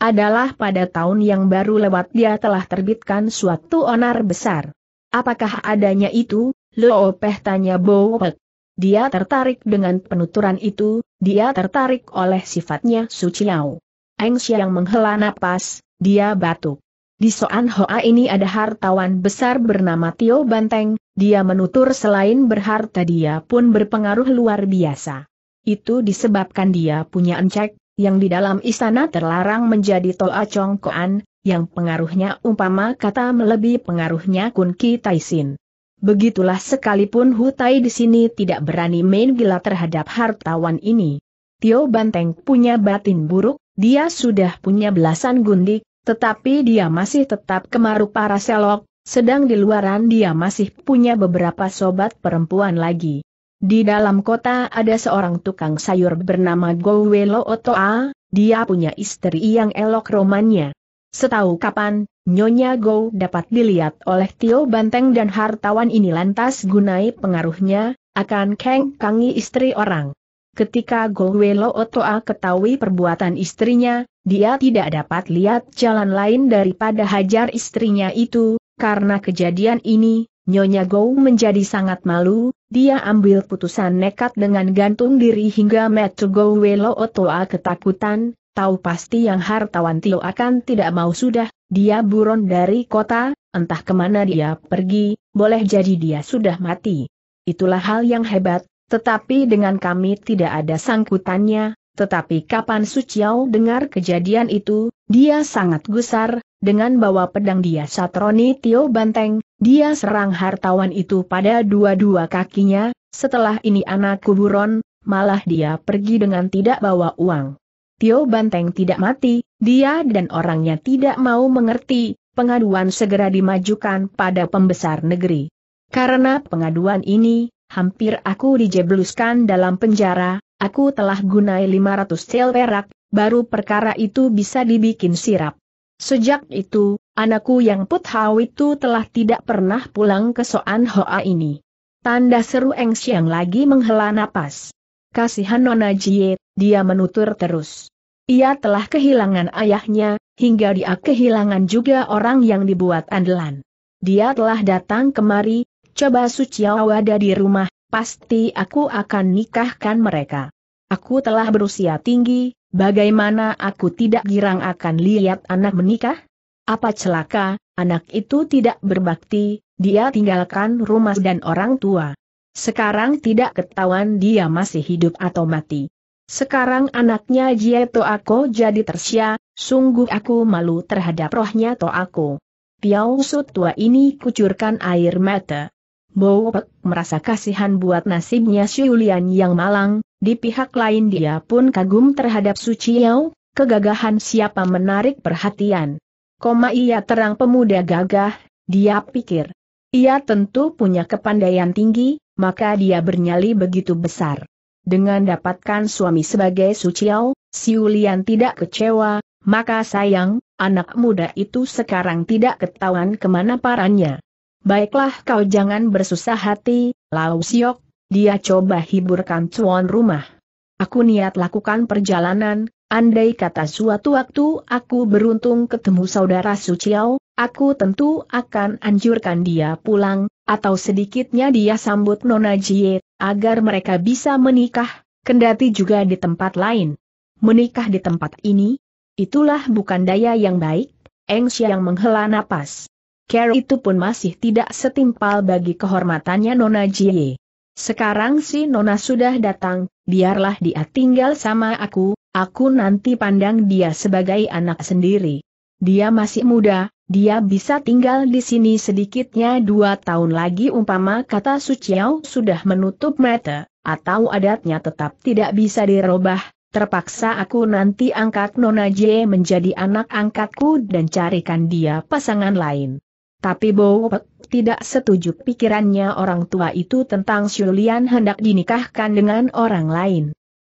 Adalah pada tahun yang baru lewat dia telah terbitkan suatu onar besar. Apakah adanya itu, Leo tanya Bowek. Dia tertarik dengan penuturan itu, dia tertarik oleh sifatnya Suciau. Eng yang menghela napas, dia batuk. Di Soan Hoa ini ada hartawan besar bernama Tio Banteng, dia menutur selain berharta dia pun berpengaruh luar biasa. Itu disebabkan dia punya encek, yang di dalam istana terlarang menjadi toa congkoan, yang pengaruhnya umpama kata melebihi pengaruhnya kunki taisin. Begitulah sekalipun Hutai di sini tidak berani main gila terhadap hartawan ini. Tio Banteng punya batin buruk, dia sudah punya belasan gundik, tetapi dia masih tetap kemaru para selok, sedang di luaran dia masih punya beberapa sobat perempuan lagi. Di dalam kota ada seorang tukang sayur bernama Gowelo Otoa, dia punya istri yang elok romannya. Setahu kapan, Nyonya Go dapat dilihat oleh Tio Banteng dan hartawan ini lantas gunai pengaruhnya, akan kengkangi Kangi istri orang. Ketika Gowelo Otoa ketahui perbuatan istrinya, dia tidak dapat lihat jalan lain daripada hajar istrinya itu, karena kejadian ini, Nyonya Gou menjadi sangat malu, dia ambil putusan nekat dengan gantung diri hingga metu Gou Welo Otoa ketakutan, tahu pasti yang hartawan Tio akan tidak mau sudah, dia buron dari kota, entah kemana dia pergi, boleh jadi dia sudah mati. Itulah hal yang hebat, tetapi dengan kami tidak ada sangkutannya, tetapi kapan Suciao dengar kejadian itu, dia sangat gusar, dengan bawa pedang dia satroni Tio Banteng, dia serang hartawan itu pada dua-dua kakinya, setelah ini anak kuburon, malah dia pergi dengan tidak bawa uang. Tio Banteng tidak mati, dia dan orangnya tidak mau mengerti, pengaduan segera dimajukan pada pembesar negeri. Karena pengaduan ini, hampir aku dijebluskan dalam penjara, aku telah gunai 500 sel perak, baru perkara itu bisa dibikin sirap. Sejak itu, Anakku yang Put Hau itu telah tidak pernah pulang ke Soan Hoa ini. Tanda seru Eng Xiang lagi menghela napas. Kasihan Nona Jie, dia menutur terus. Ia telah kehilangan ayahnya, hingga dia kehilangan juga orang yang dibuat andalan. Dia telah datang kemari, coba Suciao ada di rumah, pasti aku akan nikahkan mereka. Aku telah berusia tinggi, bagaimana aku tidak girang akan lihat anak menikah? Apa celaka, anak itu tidak berbakti, dia tinggalkan rumah dan orang tua. Sekarang tidak ketahuan dia masih hidup atau mati. Sekarang anaknya Jie Toako jadi tersia, sungguh aku malu terhadap rohnya Toako. Piao Su tua ini kucurkan air mata. Bowek merasa kasihan buat nasibnya Xiulian yang malang, di pihak lain dia pun kagum terhadap Su Chiao, kegagahan siapa menarik perhatian. Koma ia terang pemuda gagah, dia pikir. Ia tentu punya kepandaian tinggi, maka dia bernyali begitu besar. Dengan dapatkan suami sebagai si Siulian tidak kecewa, maka sayang, anak muda itu sekarang tidak ketahuan kemana parannya. Baiklah kau jangan bersusah hati, Lau Siok, dia coba hiburkan cuan rumah. Aku niat lakukan perjalanan, Andai kata suatu waktu aku beruntung ketemu saudara Suciao, aku tentu akan anjurkan dia pulang, atau sedikitnya dia sambut Nona Jie, agar mereka bisa menikah, kendati juga di tempat lain. Menikah di tempat ini? Itulah bukan daya yang baik, Eng yang menghela napas. Care itu pun masih tidak setimpal bagi kehormatannya Nona Jie. Sekarang si Nona sudah datang, biarlah dia tinggal sama aku, Aku nanti pandang dia sebagai anak sendiri. Dia masih muda, dia bisa tinggal di sini sedikitnya dua tahun lagi umpama kata Suciao sudah menutup mata, atau adatnya tetap tidak bisa dirubah, terpaksa aku nanti angkat Nona J menjadi anak angkatku dan carikan dia pasangan lain. Tapi Bo Pek tidak setuju pikirannya orang tua itu tentang Shulian hendak dinikahkan dengan orang lain.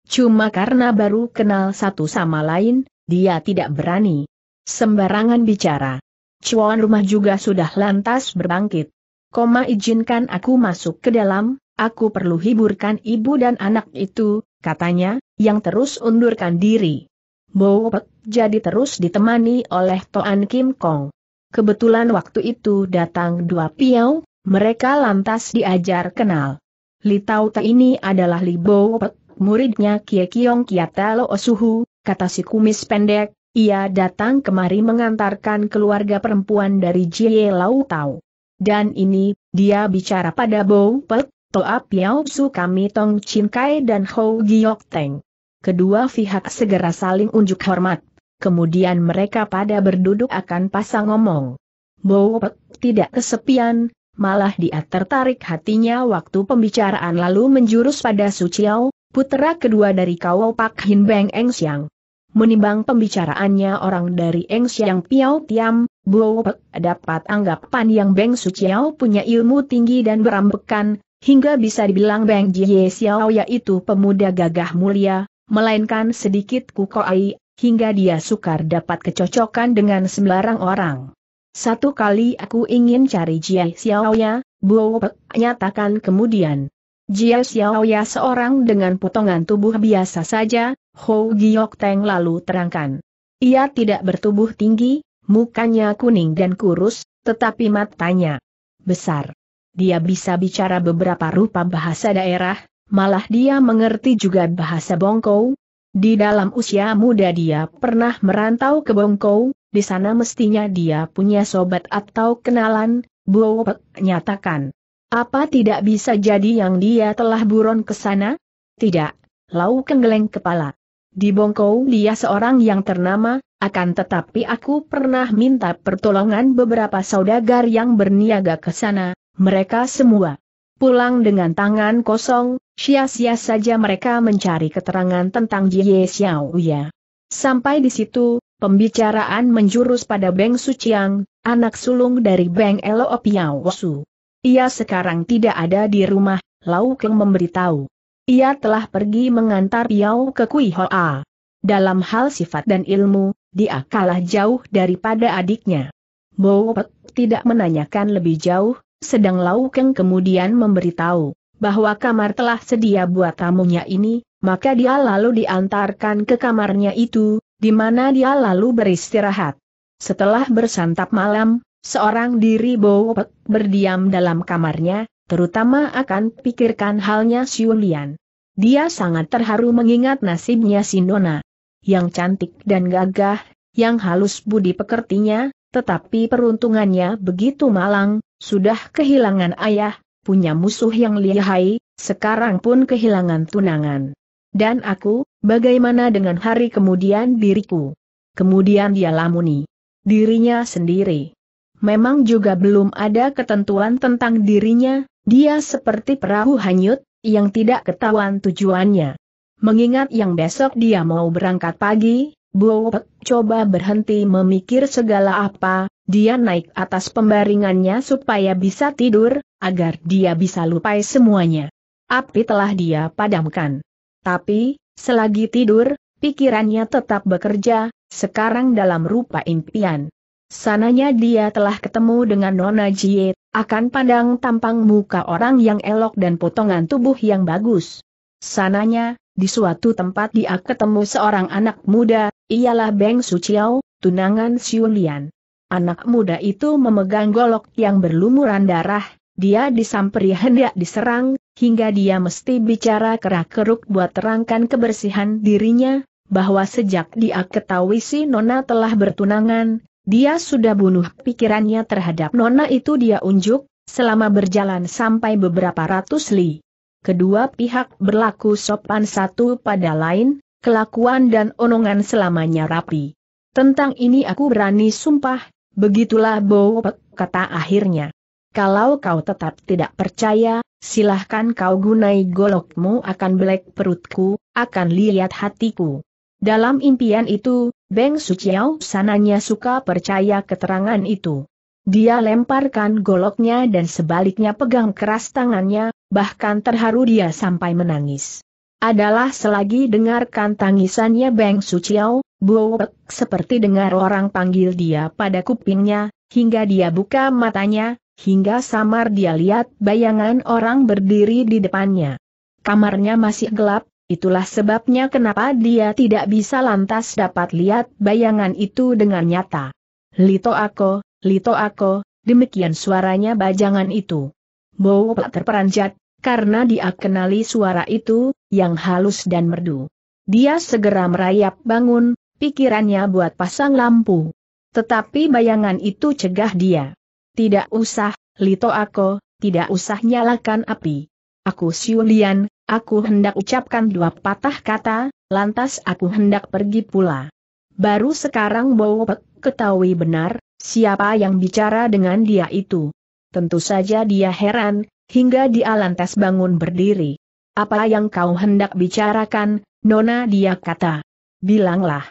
Cuma karena baru kenal satu sama lain, dia tidak berani sembarangan bicara. Cuan rumah juga sudah lantas berbangkit. Koma izinkan aku masuk ke dalam, aku perlu hiburkan ibu dan anak itu, katanya, yang terus undurkan diri. Bowpek jadi terus ditemani oleh Toan Kim Kong. Kebetulan waktu itu datang dua piau, mereka lantas diajar kenal. Li Tau ini adalah Li Bowpek muridnya Kie Kiong Kiatalo Osuhu, kata si kumis pendek, ia datang kemari mengantarkan keluarga perempuan dari Jie Lau Tau. Dan ini, dia bicara pada Bou Pek, Toa Piao Su kami Tong Chin Kai dan Hou Giok Teng. Kedua pihak segera saling unjuk hormat. Kemudian mereka pada berduduk akan pasang ngomong. Bou Pek tidak kesepian, malah dia tertarik hatinya waktu pembicaraan lalu menjurus pada Su Chiao, putra kedua dari Kawau Pak Hin Beng Eng Siang. Menimbang pembicaraannya orang dari Eng Siang Piao Tiam, Bo Pek dapat anggapan yang Beng Su Chiao punya ilmu tinggi dan berambekan, hingga bisa dibilang Beng Jie Xiao yaitu pemuda gagah mulia, melainkan sedikit kukoai, hingga dia sukar dapat kecocokan dengan sembarang orang. Satu kali aku ingin cari Jie Xiao ya, Bo Pek nyatakan kemudian. Jia Ya seorang dengan potongan tubuh biasa saja, Hou Giok Teng lalu terangkan. Ia tidak bertubuh tinggi, mukanya kuning dan kurus, tetapi matanya besar. Dia bisa bicara beberapa rupa bahasa daerah, malah dia mengerti juga bahasa Bongkou. Di dalam usia muda dia pernah merantau ke Bongkou, di sana mestinya dia punya sobat atau kenalan, Buo Pek nyatakan. Apa tidak bisa jadi yang dia telah buron ke sana? Tidak, Lau kenggeleng kepala. Di Bongkou dia seorang yang ternama, akan tetapi aku pernah minta pertolongan beberapa saudagar yang berniaga ke sana, mereka semua pulang dengan tangan kosong, sia-sia saja mereka mencari keterangan tentang Jie Xiao Ya. Sampai di situ, pembicaraan menjurus pada Beng Suciang, anak sulung dari Beng Elo Piao Su. Ia sekarang tidak ada di rumah, Lau Keng memberitahu. Ia telah pergi mengantar Yao ke Kui Hoa. Dalam hal sifat dan ilmu, dia kalah jauh daripada adiknya. Bo tidak menanyakan lebih jauh, sedang Lau Keng kemudian memberitahu bahwa kamar telah sedia buat tamunya ini, maka dia lalu diantarkan ke kamarnya itu, di mana dia lalu beristirahat. Setelah bersantap malam, Seorang diri Bo berdiam dalam kamarnya, terutama akan pikirkan halnya Siulian. Dia sangat terharu mengingat nasibnya Sindona. Yang cantik dan gagah, yang halus budi pekertinya, tetapi peruntungannya begitu malang, sudah kehilangan ayah, punya musuh yang lihai, sekarang pun kehilangan tunangan. Dan aku, bagaimana dengan hari kemudian diriku? Kemudian dia lamuni dirinya sendiri memang juga belum ada ketentuan tentang dirinya, dia seperti perahu hanyut, yang tidak ketahuan tujuannya. Mengingat yang besok dia mau berangkat pagi, Buopek coba berhenti memikir segala apa, dia naik atas pembaringannya supaya bisa tidur, agar dia bisa lupai semuanya. Api telah dia padamkan. Tapi, selagi tidur, pikirannya tetap bekerja, sekarang dalam rupa impian. Sananya dia telah ketemu dengan Nona Jie, akan pandang tampang muka orang yang elok dan potongan tubuh yang bagus. Sananya, di suatu tempat dia ketemu seorang anak muda, ialah Beng Suciao, tunangan Lian. Anak muda itu memegang golok yang berlumuran darah, dia disamperi hendak diserang, hingga dia mesti bicara kerak-keruk buat terangkan kebersihan dirinya, bahwa sejak dia ketahui si Nona telah bertunangan, dia sudah bunuh pikirannya terhadap nona itu dia unjuk, selama berjalan sampai beberapa ratus li. Kedua pihak berlaku sopan satu pada lain, kelakuan dan onongan selamanya rapi. Tentang ini aku berani sumpah, begitulah Bowpek kata akhirnya. Kalau kau tetap tidak percaya, silahkan kau gunai golokmu akan belek perutku, akan lihat hatiku. Dalam impian itu, Beng Suciao sananya suka percaya keterangan itu. Dia lemparkan goloknya dan sebaliknya pegang keras tangannya, bahkan terharu dia sampai menangis. Adalah selagi dengarkan tangisannya Beng Suciao, buwek seperti dengar orang panggil dia pada kupingnya, hingga dia buka matanya, hingga samar dia lihat bayangan orang berdiri di depannya. Kamarnya masih gelap, Itulah sebabnya kenapa dia tidak bisa lantas dapat lihat bayangan itu dengan nyata. Lito ako, lito ako, demikian suaranya bajangan itu. Bowo terperanjat, karena dia kenali suara itu, yang halus dan merdu. Dia segera merayap bangun, pikirannya buat pasang lampu. Tetapi bayangan itu cegah dia. Tidak usah, Lito Ako, tidak usah nyalakan api. Aku Siulian, Aku hendak ucapkan dua patah kata, lantas aku hendak pergi pula. Baru sekarang Bowopek ketahui benar, siapa yang bicara dengan dia itu. Tentu saja dia heran, hingga dia lantas bangun berdiri. Apa yang kau hendak bicarakan, Nona dia kata. Bilanglah.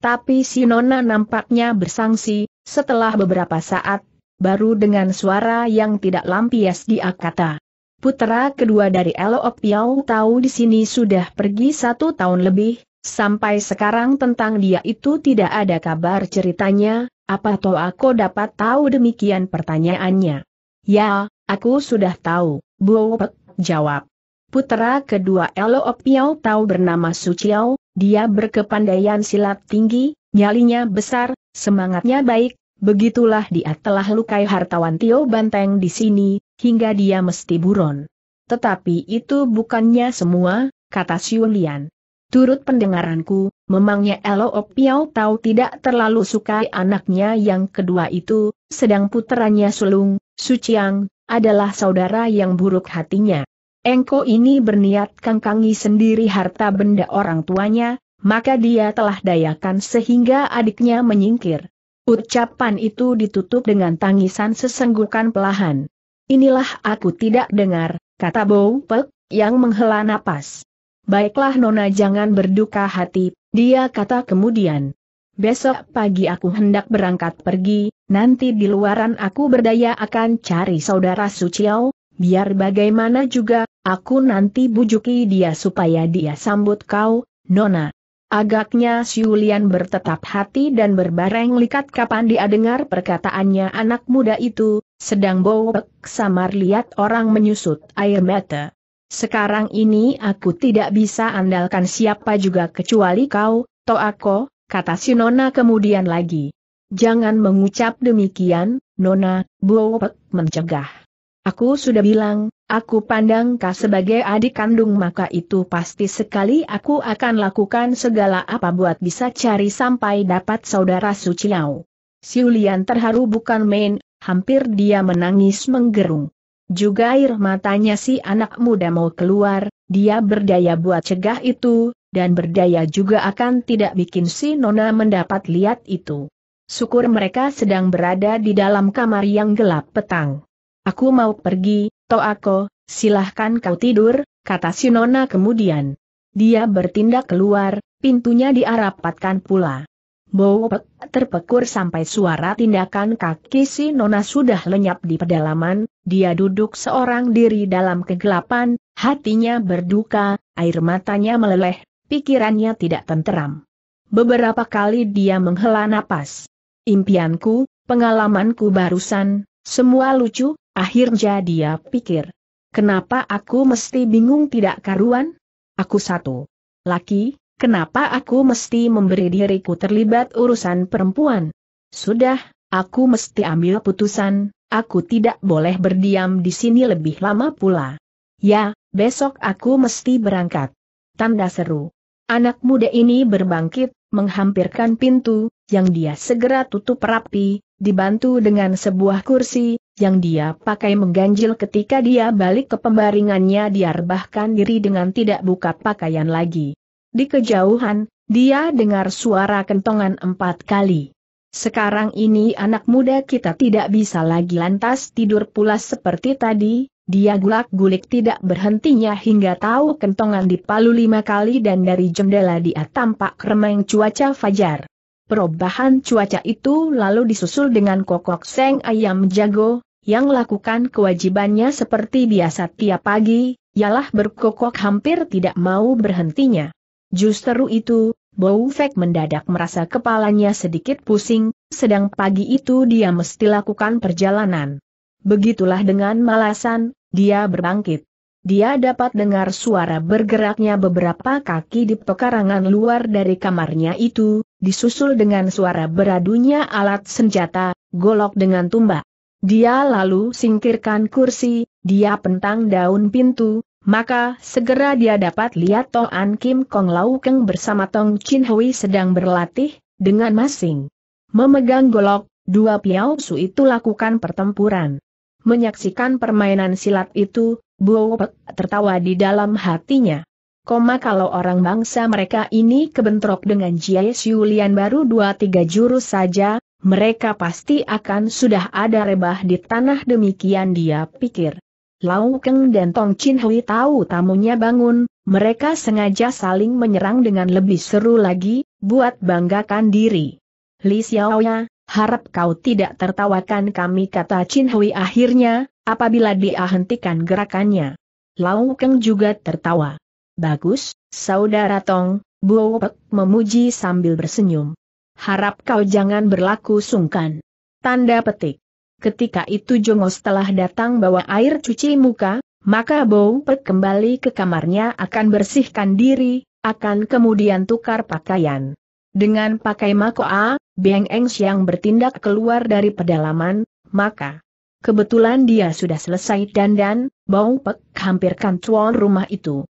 Tapi si Nona nampaknya bersangsi, setelah beberapa saat, baru dengan suara yang tidak lampias dia kata. Putra kedua dari Elo Piao tahu di sini sudah pergi satu tahun lebih, sampai sekarang tentang dia itu tidak ada kabar ceritanya, apa toh aku dapat tahu demikian pertanyaannya. Ya, aku sudah tahu, Buopek jawab. Putra kedua Elo Piao tahu bernama Suciao, dia berkepandaian silat tinggi, nyalinya besar, semangatnya baik, Begitulah dia telah lukai hartawan Tio Banteng di sini, hingga dia mesti buron. Tetapi itu bukannya semua, kata Siulian. Turut pendengaranku, memangnya Elo Piao tahu tidak terlalu suka anaknya yang kedua itu, sedang puterannya Sulung, Suciang, adalah saudara yang buruk hatinya. Engko ini berniat kangkangi sendiri harta benda orang tuanya, maka dia telah dayakan sehingga adiknya menyingkir. Ucapan itu ditutup dengan tangisan sesenggukan pelahan. Inilah aku tidak dengar, kata Bow Pek, yang menghela napas. Baiklah Nona jangan berduka hati, dia kata kemudian. Besok pagi aku hendak berangkat pergi, nanti di luaran aku berdaya akan cari saudara Suciau, biar bagaimana juga, aku nanti bujuki dia supaya dia sambut kau, Nona. Agaknya Siulian bertetap hati dan berbareng likat kapan dia dengar perkataannya anak muda itu, sedang Bowek samar lihat orang menyusut air mata. Sekarang ini aku tidak bisa andalkan siapa juga kecuali kau, Toako, kata si Nona kemudian lagi. Jangan mengucap demikian, Nona, Bowek mencegah. Aku sudah bilang, aku pandang kau sebagai adik kandung maka itu pasti sekali aku akan lakukan segala apa buat bisa cari sampai dapat saudara Suciao. Siulian terharu bukan main, hampir dia menangis menggerung. Juga air matanya si anak muda mau keluar, dia berdaya buat cegah itu, dan berdaya juga akan tidak bikin si Nona mendapat lihat itu. Syukur mereka sedang berada di dalam kamar yang gelap petang. Aku mau pergi, Toako, silahkan kau tidur, kata Sinona kemudian. Dia bertindak keluar, pintunya diarapatkan pula. Bowopek terpekur sampai suara tindakan kaki si Nona sudah lenyap di pedalaman, dia duduk seorang diri dalam kegelapan, hatinya berduka, air matanya meleleh, pikirannya tidak tenteram. Beberapa kali dia menghela napas. Impianku, pengalamanku barusan, semua lucu, Akhirnya dia pikir, kenapa aku mesti bingung tidak karuan? Aku satu. Laki, kenapa aku mesti memberi diriku terlibat urusan perempuan? Sudah, aku mesti ambil putusan, aku tidak boleh berdiam di sini lebih lama pula. Ya, besok aku mesti berangkat. Tanda seru. Anak muda ini berbangkit, menghampirkan pintu, yang dia segera tutup rapi, dibantu dengan sebuah kursi, yang dia pakai mengganjil ketika dia balik ke pembaringannya dia diri dengan tidak buka pakaian lagi. Di kejauhan, dia dengar suara kentongan empat kali. Sekarang ini anak muda kita tidak bisa lagi lantas tidur pulas seperti tadi, dia gulak-gulik tidak berhentinya hingga tahu kentongan dipalu lima kali dan dari jendela dia tampak remeng cuaca fajar. Perubahan cuaca itu lalu disusul dengan kokok seng ayam jago, yang lakukan kewajibannya seperti biasa tiap pagi, ialah berkokok hampir tidak mau berhentinya. Justru itu, Bou Fek mendadak merasa kepalanya sedikit pusing, sedang pagi itu dia mesti lakukan perjalanan. Begitulah dengan malasan, dia berbangkit. Dia dapat dengar suara bergeraknya beberapa kaki di pekarangan luar dari kamarnya itu, disusul dengan suara beradunya alat senjata, golok dengan tumbak. Dia lalu singkirkan kursi, dia pentang daun pintu, maka segera dia dapat lihat Toan Kim Kong Lau Keng bersama Tong Chin Hui sedang berlatih, dengan masing. Memegang golok, dua piau su itu lakukan pertempuran. Menyaksikan permainan silat itu, Buo Pek tertawa di dalam hatinya. Koma kalau orang bangsa mereka ini kebentrok dengan Jia Yulian baru dua tiga jurus saja, mereka pasti akan sudah ada rebah di tanah demikian dia pikir. Lau Keng dan Tong Chin Hui tahu tamunya bangun, mereka sengaja saling menyerang dengan lebih seru lagi, buat banggakan diri. Li Xiaoya, harap kau tidak tertawakan kami kata Chin Hui akhirnya, apabila dia hentikan gerakannya. Lau Keng juga tertawa. Bagus, saudara Tong, Buo Pek memuji sambil bersenyum harap kau jangan berlaku sungkan. Tanda petik. Ketika itu Jongos telah datang bawa air cuci muka, maka Bau Pek kembali ke kamarnya akan bersihkan diri, akan kemudian tukar pakaian. Dengan pakai Makoa, Beng Eng yang bertindak keluar dari pedalaman, maka kebetulan dia sudah selesai dandan, Bau Pek hampirkan tuan rumah itu.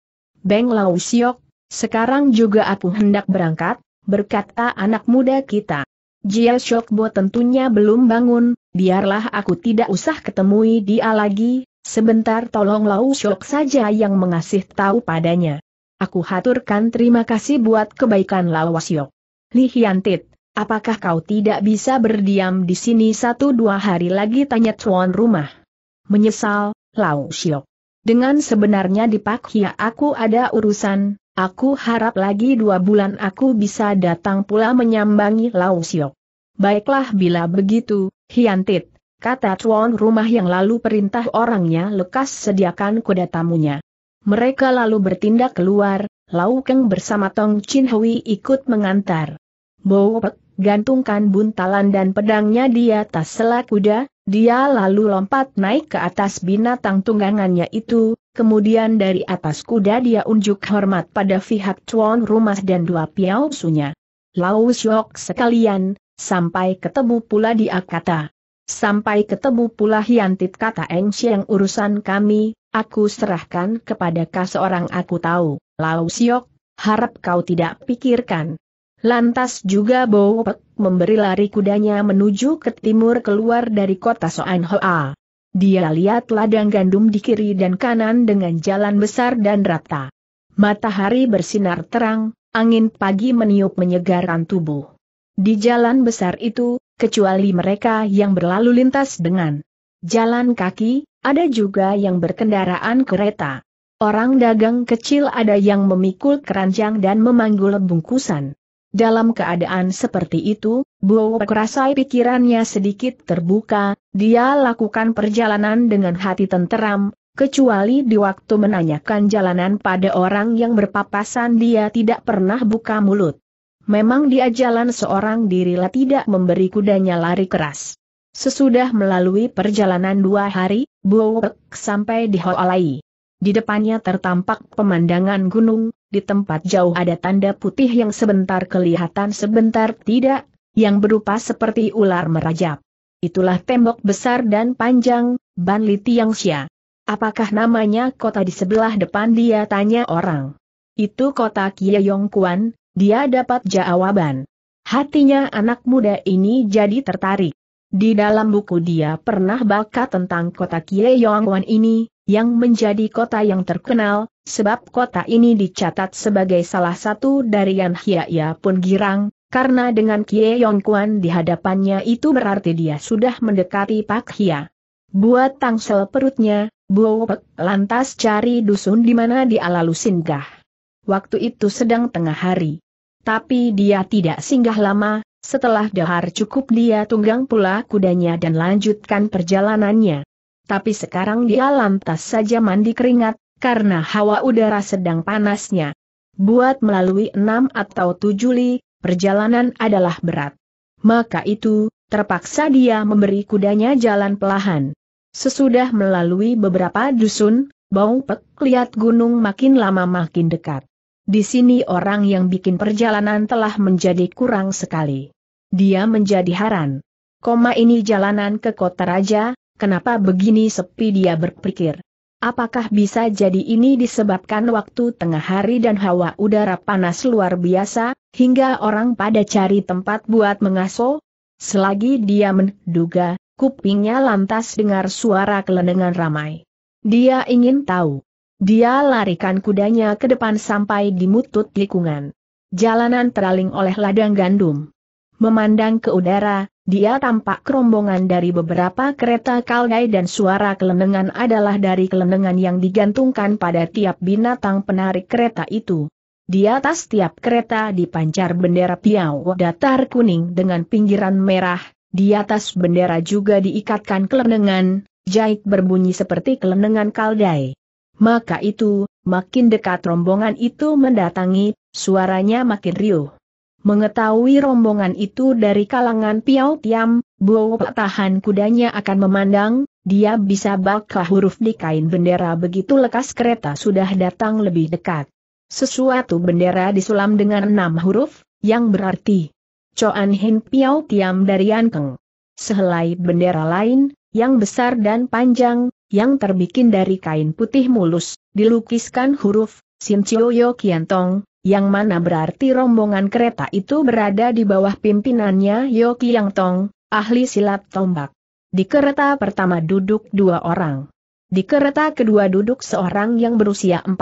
Beng Lau Siok, sekarang juga aku hendak berangkat, berkata anak muda kita. Jia Shokbo tentunya belum bangun, biarlah aku tidak usah ketemui dia lagi, sebentar tolong Lau Shok saja yang mengasih tahu padanya. Aku haturkan terima kasih buat kebaikan Lau Shok. Li Hiantit, apakah kau tidak bisa berdiam di sini satu dua hari lagi tanya tuan rumah? Menyesal, Lau Shok. Dengan sebenarnya di aku ada urusan, Aku harap lagi dua bulan aku bisa datang pula menyambangi Lau Siok. Baiklah bila begitu, Hiantit, kata tuan rumah yang lalu perintah orangnya lekas sediakan kuda tamunya. Mereka lalu bertindak keluar, Lau Keng bersama Tong Chin Hui ikut mengantar. Bowek, gantungkan buntalan dan pedangnya di atas selak kuda, dia lalu lompat naik ke atas binatang tunggangannya itu, Kemudian dari atas kuda dia unjuk hormat pada pihak tuan rumah dan dua piausunya. Lau Syok sekalian, sampai ketemu pula dia kata. Sampai ketemu pula Hiantit kata Eng Siang urusan kami, aku serahkan kepada kau seorang aku tahu, Lau Syok, harap kau tidak pikirkan. Lantas juga Bowek memberi lari kudanya menuju ke timur keluar dari kota Soan Hoa. Dia lihat ladang gandum di kiri dan kanan dengan jalan besar dan rata. Matahari bersinar terang, angin pagi meniup menyegarkan tubuh. Di jalan besar itu, kecuali mereka yang berlalu lintas dengan jalan kaki, ada juga yang berkendaraan kereta. Orang dagang kecil ada yang memikul keranjang dan memanggul bungkusan. Dalam keadaan seperti itu, Bowo rasai pikirannya sedikit terbuka, dia lakukan perjalanan dengan hati tenteram, kecuali di waktu menanyakan jalanan pada orang yang berpapasan dia tidak pernah buka mulut. Memang dia jalan seorang dirilah tidak memberi kudanya lari keras. Sesudah melalui perjalanan dua hari, Bowek sampai di Hoalai. Di depannya tertampak pemandangan gunung, di tempat jauh ada tanda putih yang sebentar kelihatan sebentar tidak, yang berupa seperti ular merajap. Itulah tembok besar dan panjang, Banli Tiangxia. Apakah namanya kota di sebelah depan dia tanya orang. Itu kota Yong Kuan, dia dapat jawaban. Hatinya anak muda ini jadi tertarik. Di dalam buku dia pernah baca tentang kota Yong Kuan ini, yang menjadi kota yang terkenal, sebab kota ini dicatat sebagai salah satu dari ia pun girang, karena dengan Kie Yong Kuan di hadapannya itu berarti dia sudah mendekati Pak Hia. Buat tangsel perutnya, Pek lantas cari dusun di mana dia lalu singgah. Waktu itu sedang tengah hari. Tapi dia tidak singgah lama, setelah dahar cukup dia tunggang pula kudanya dan lanjutkan perjalanannya. Tapi sekarang dia lantas saja mandi keringat, karena hawa udara sedang panasnya. Buat melalui enam atau tujuh li, perjalanan adalah berat. Maka itu, terpaksa dia memberi kudanya jalan pelahan. Sesudah melalui beberapa dusun, Bau Pek lihat gunung makin lama makin dekat. Di sini orang yang bikin perjalanan telah menjadi kurang sekali. Dia menjadi haran. Koma ini jalanan ke kota raja, kenapa begini sepi dia berpikir. Apakah bisa jadi ini disebabkan waktu tengah hari dan hawa udara panas luar biasa, hingga orang pada cari tempat buat mengaso. Selagi dia menduga, kupingnya lantas dengar suara kelenengan ramai. Dia ingin tahu. Dia larikan kudanya ke depan sampai di mutut tikungan. Jalanan teraling oleh ladang gandum. Memandang ke udara, dia tampak kerombongan dari beberapa kereta kaldai dan suara kelenengan adalah dari kelenengan yang digantungkan pada tiap binatang penarik kereta itu. Di atas tiap kereta dipancar bendera Piau datar kuning dengan pinggiran merah, di atas bendera juga diikatkan kelenengan, jahit berbunyi seperti kelenengan kaldai. Maka itu, makin dekat rombongan itu mendatangi, suaranya makin riuh. Mengetahui rombongan itu dari kalangan Piau Tiam, Bo tahan kudanya akan memandang, dia bisa bakal huruf di kain bendera begitu lekas kereta sudah datang lebih dekat. Sesuatu bendera disulam dengan enam huruf, yang berarti Choan Hin Piao Tiam dari Yankeng. Sehelai bendera lain, yang besar dan panjang, yang terbikin dari kain putih mulus, dilukiskan huruf Sim Chioyo Kiantong, yang mana berarti rombongan kereta itu berada di bawah pimpinannya Yo tong ahli silat tombak. Di kereta pertama duduk dua orang. Di kereta kedua duduk seorang yang berusia 40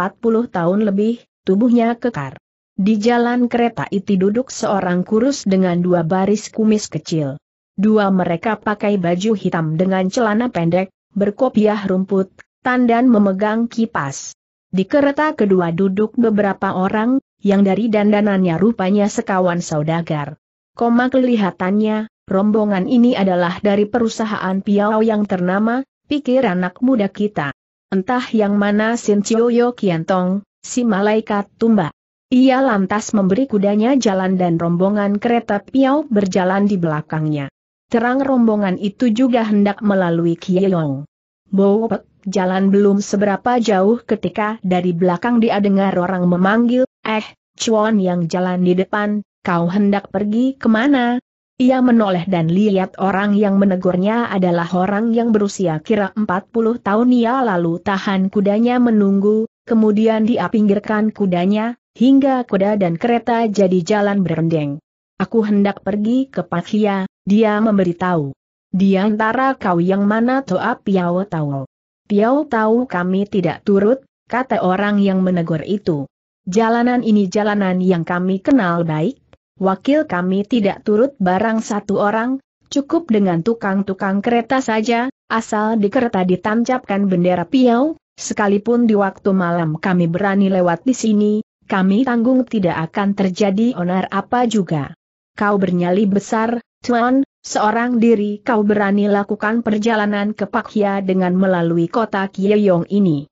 tahun lebih, tubuhnya kekar. Di jalan kereta itu duduk seorang kurus dengan dua baris kumis kecil. Dua mereka pakai baju hitam dengan celana pendek, berkopiah rumput, tandan memegang kipas. Di kereta kedua duduk beberapa orang, yang dari dandanannya rupanya sekawan saudagar. Koma kelihatannya, rombongan ini adalah dari perusahaan Piao yang ternama, pikir anak muda kita. Entah yang mana Sin Chioyo Kiantong, si malaikat tumba. Ia lantas memberi kudanya jalan dan rombongan kereta piau berjalan di belakangnya. Terang rombongan itu juga hendak melalui Kieyong. Bowok, jalan belum seberapa jauh ketika dari belakang dia dengar orang memanggil, eh, Chuan yang jalan di depan, kau hendak pergi kemana? Ia menoleh dan lihat orang yang menegurnya adalah orang yang berusia kira 40 tahun ia lalu tahan kudanya menunggu, kemudian dia pinggirkan kudanya, hingga kuda dan kereta jadi jalan berendeng. Aku hendak pergi ke Pakia, dia memberitahu. Di antara kau yang mana Toa Piao tahu. Piao tahu kami tidak turut, kata orang yang menegur itu. Jalanan ini jalanan yang kami kenal baik, wakil kami tidak turut barang satu orang, cukup dengan tukang-tukang kereta saja, asal di kereta ditancapkan bendera Piau, Sekalipun di waktu malam kami berani lewat di sini, kami tanggung tidak akan terjadi onar apa juga. Kau bernyali besar, Tuan, seorang diri kau berani lakukan perjalanan ke Pakhya dengan melalui kota Kieyong ini.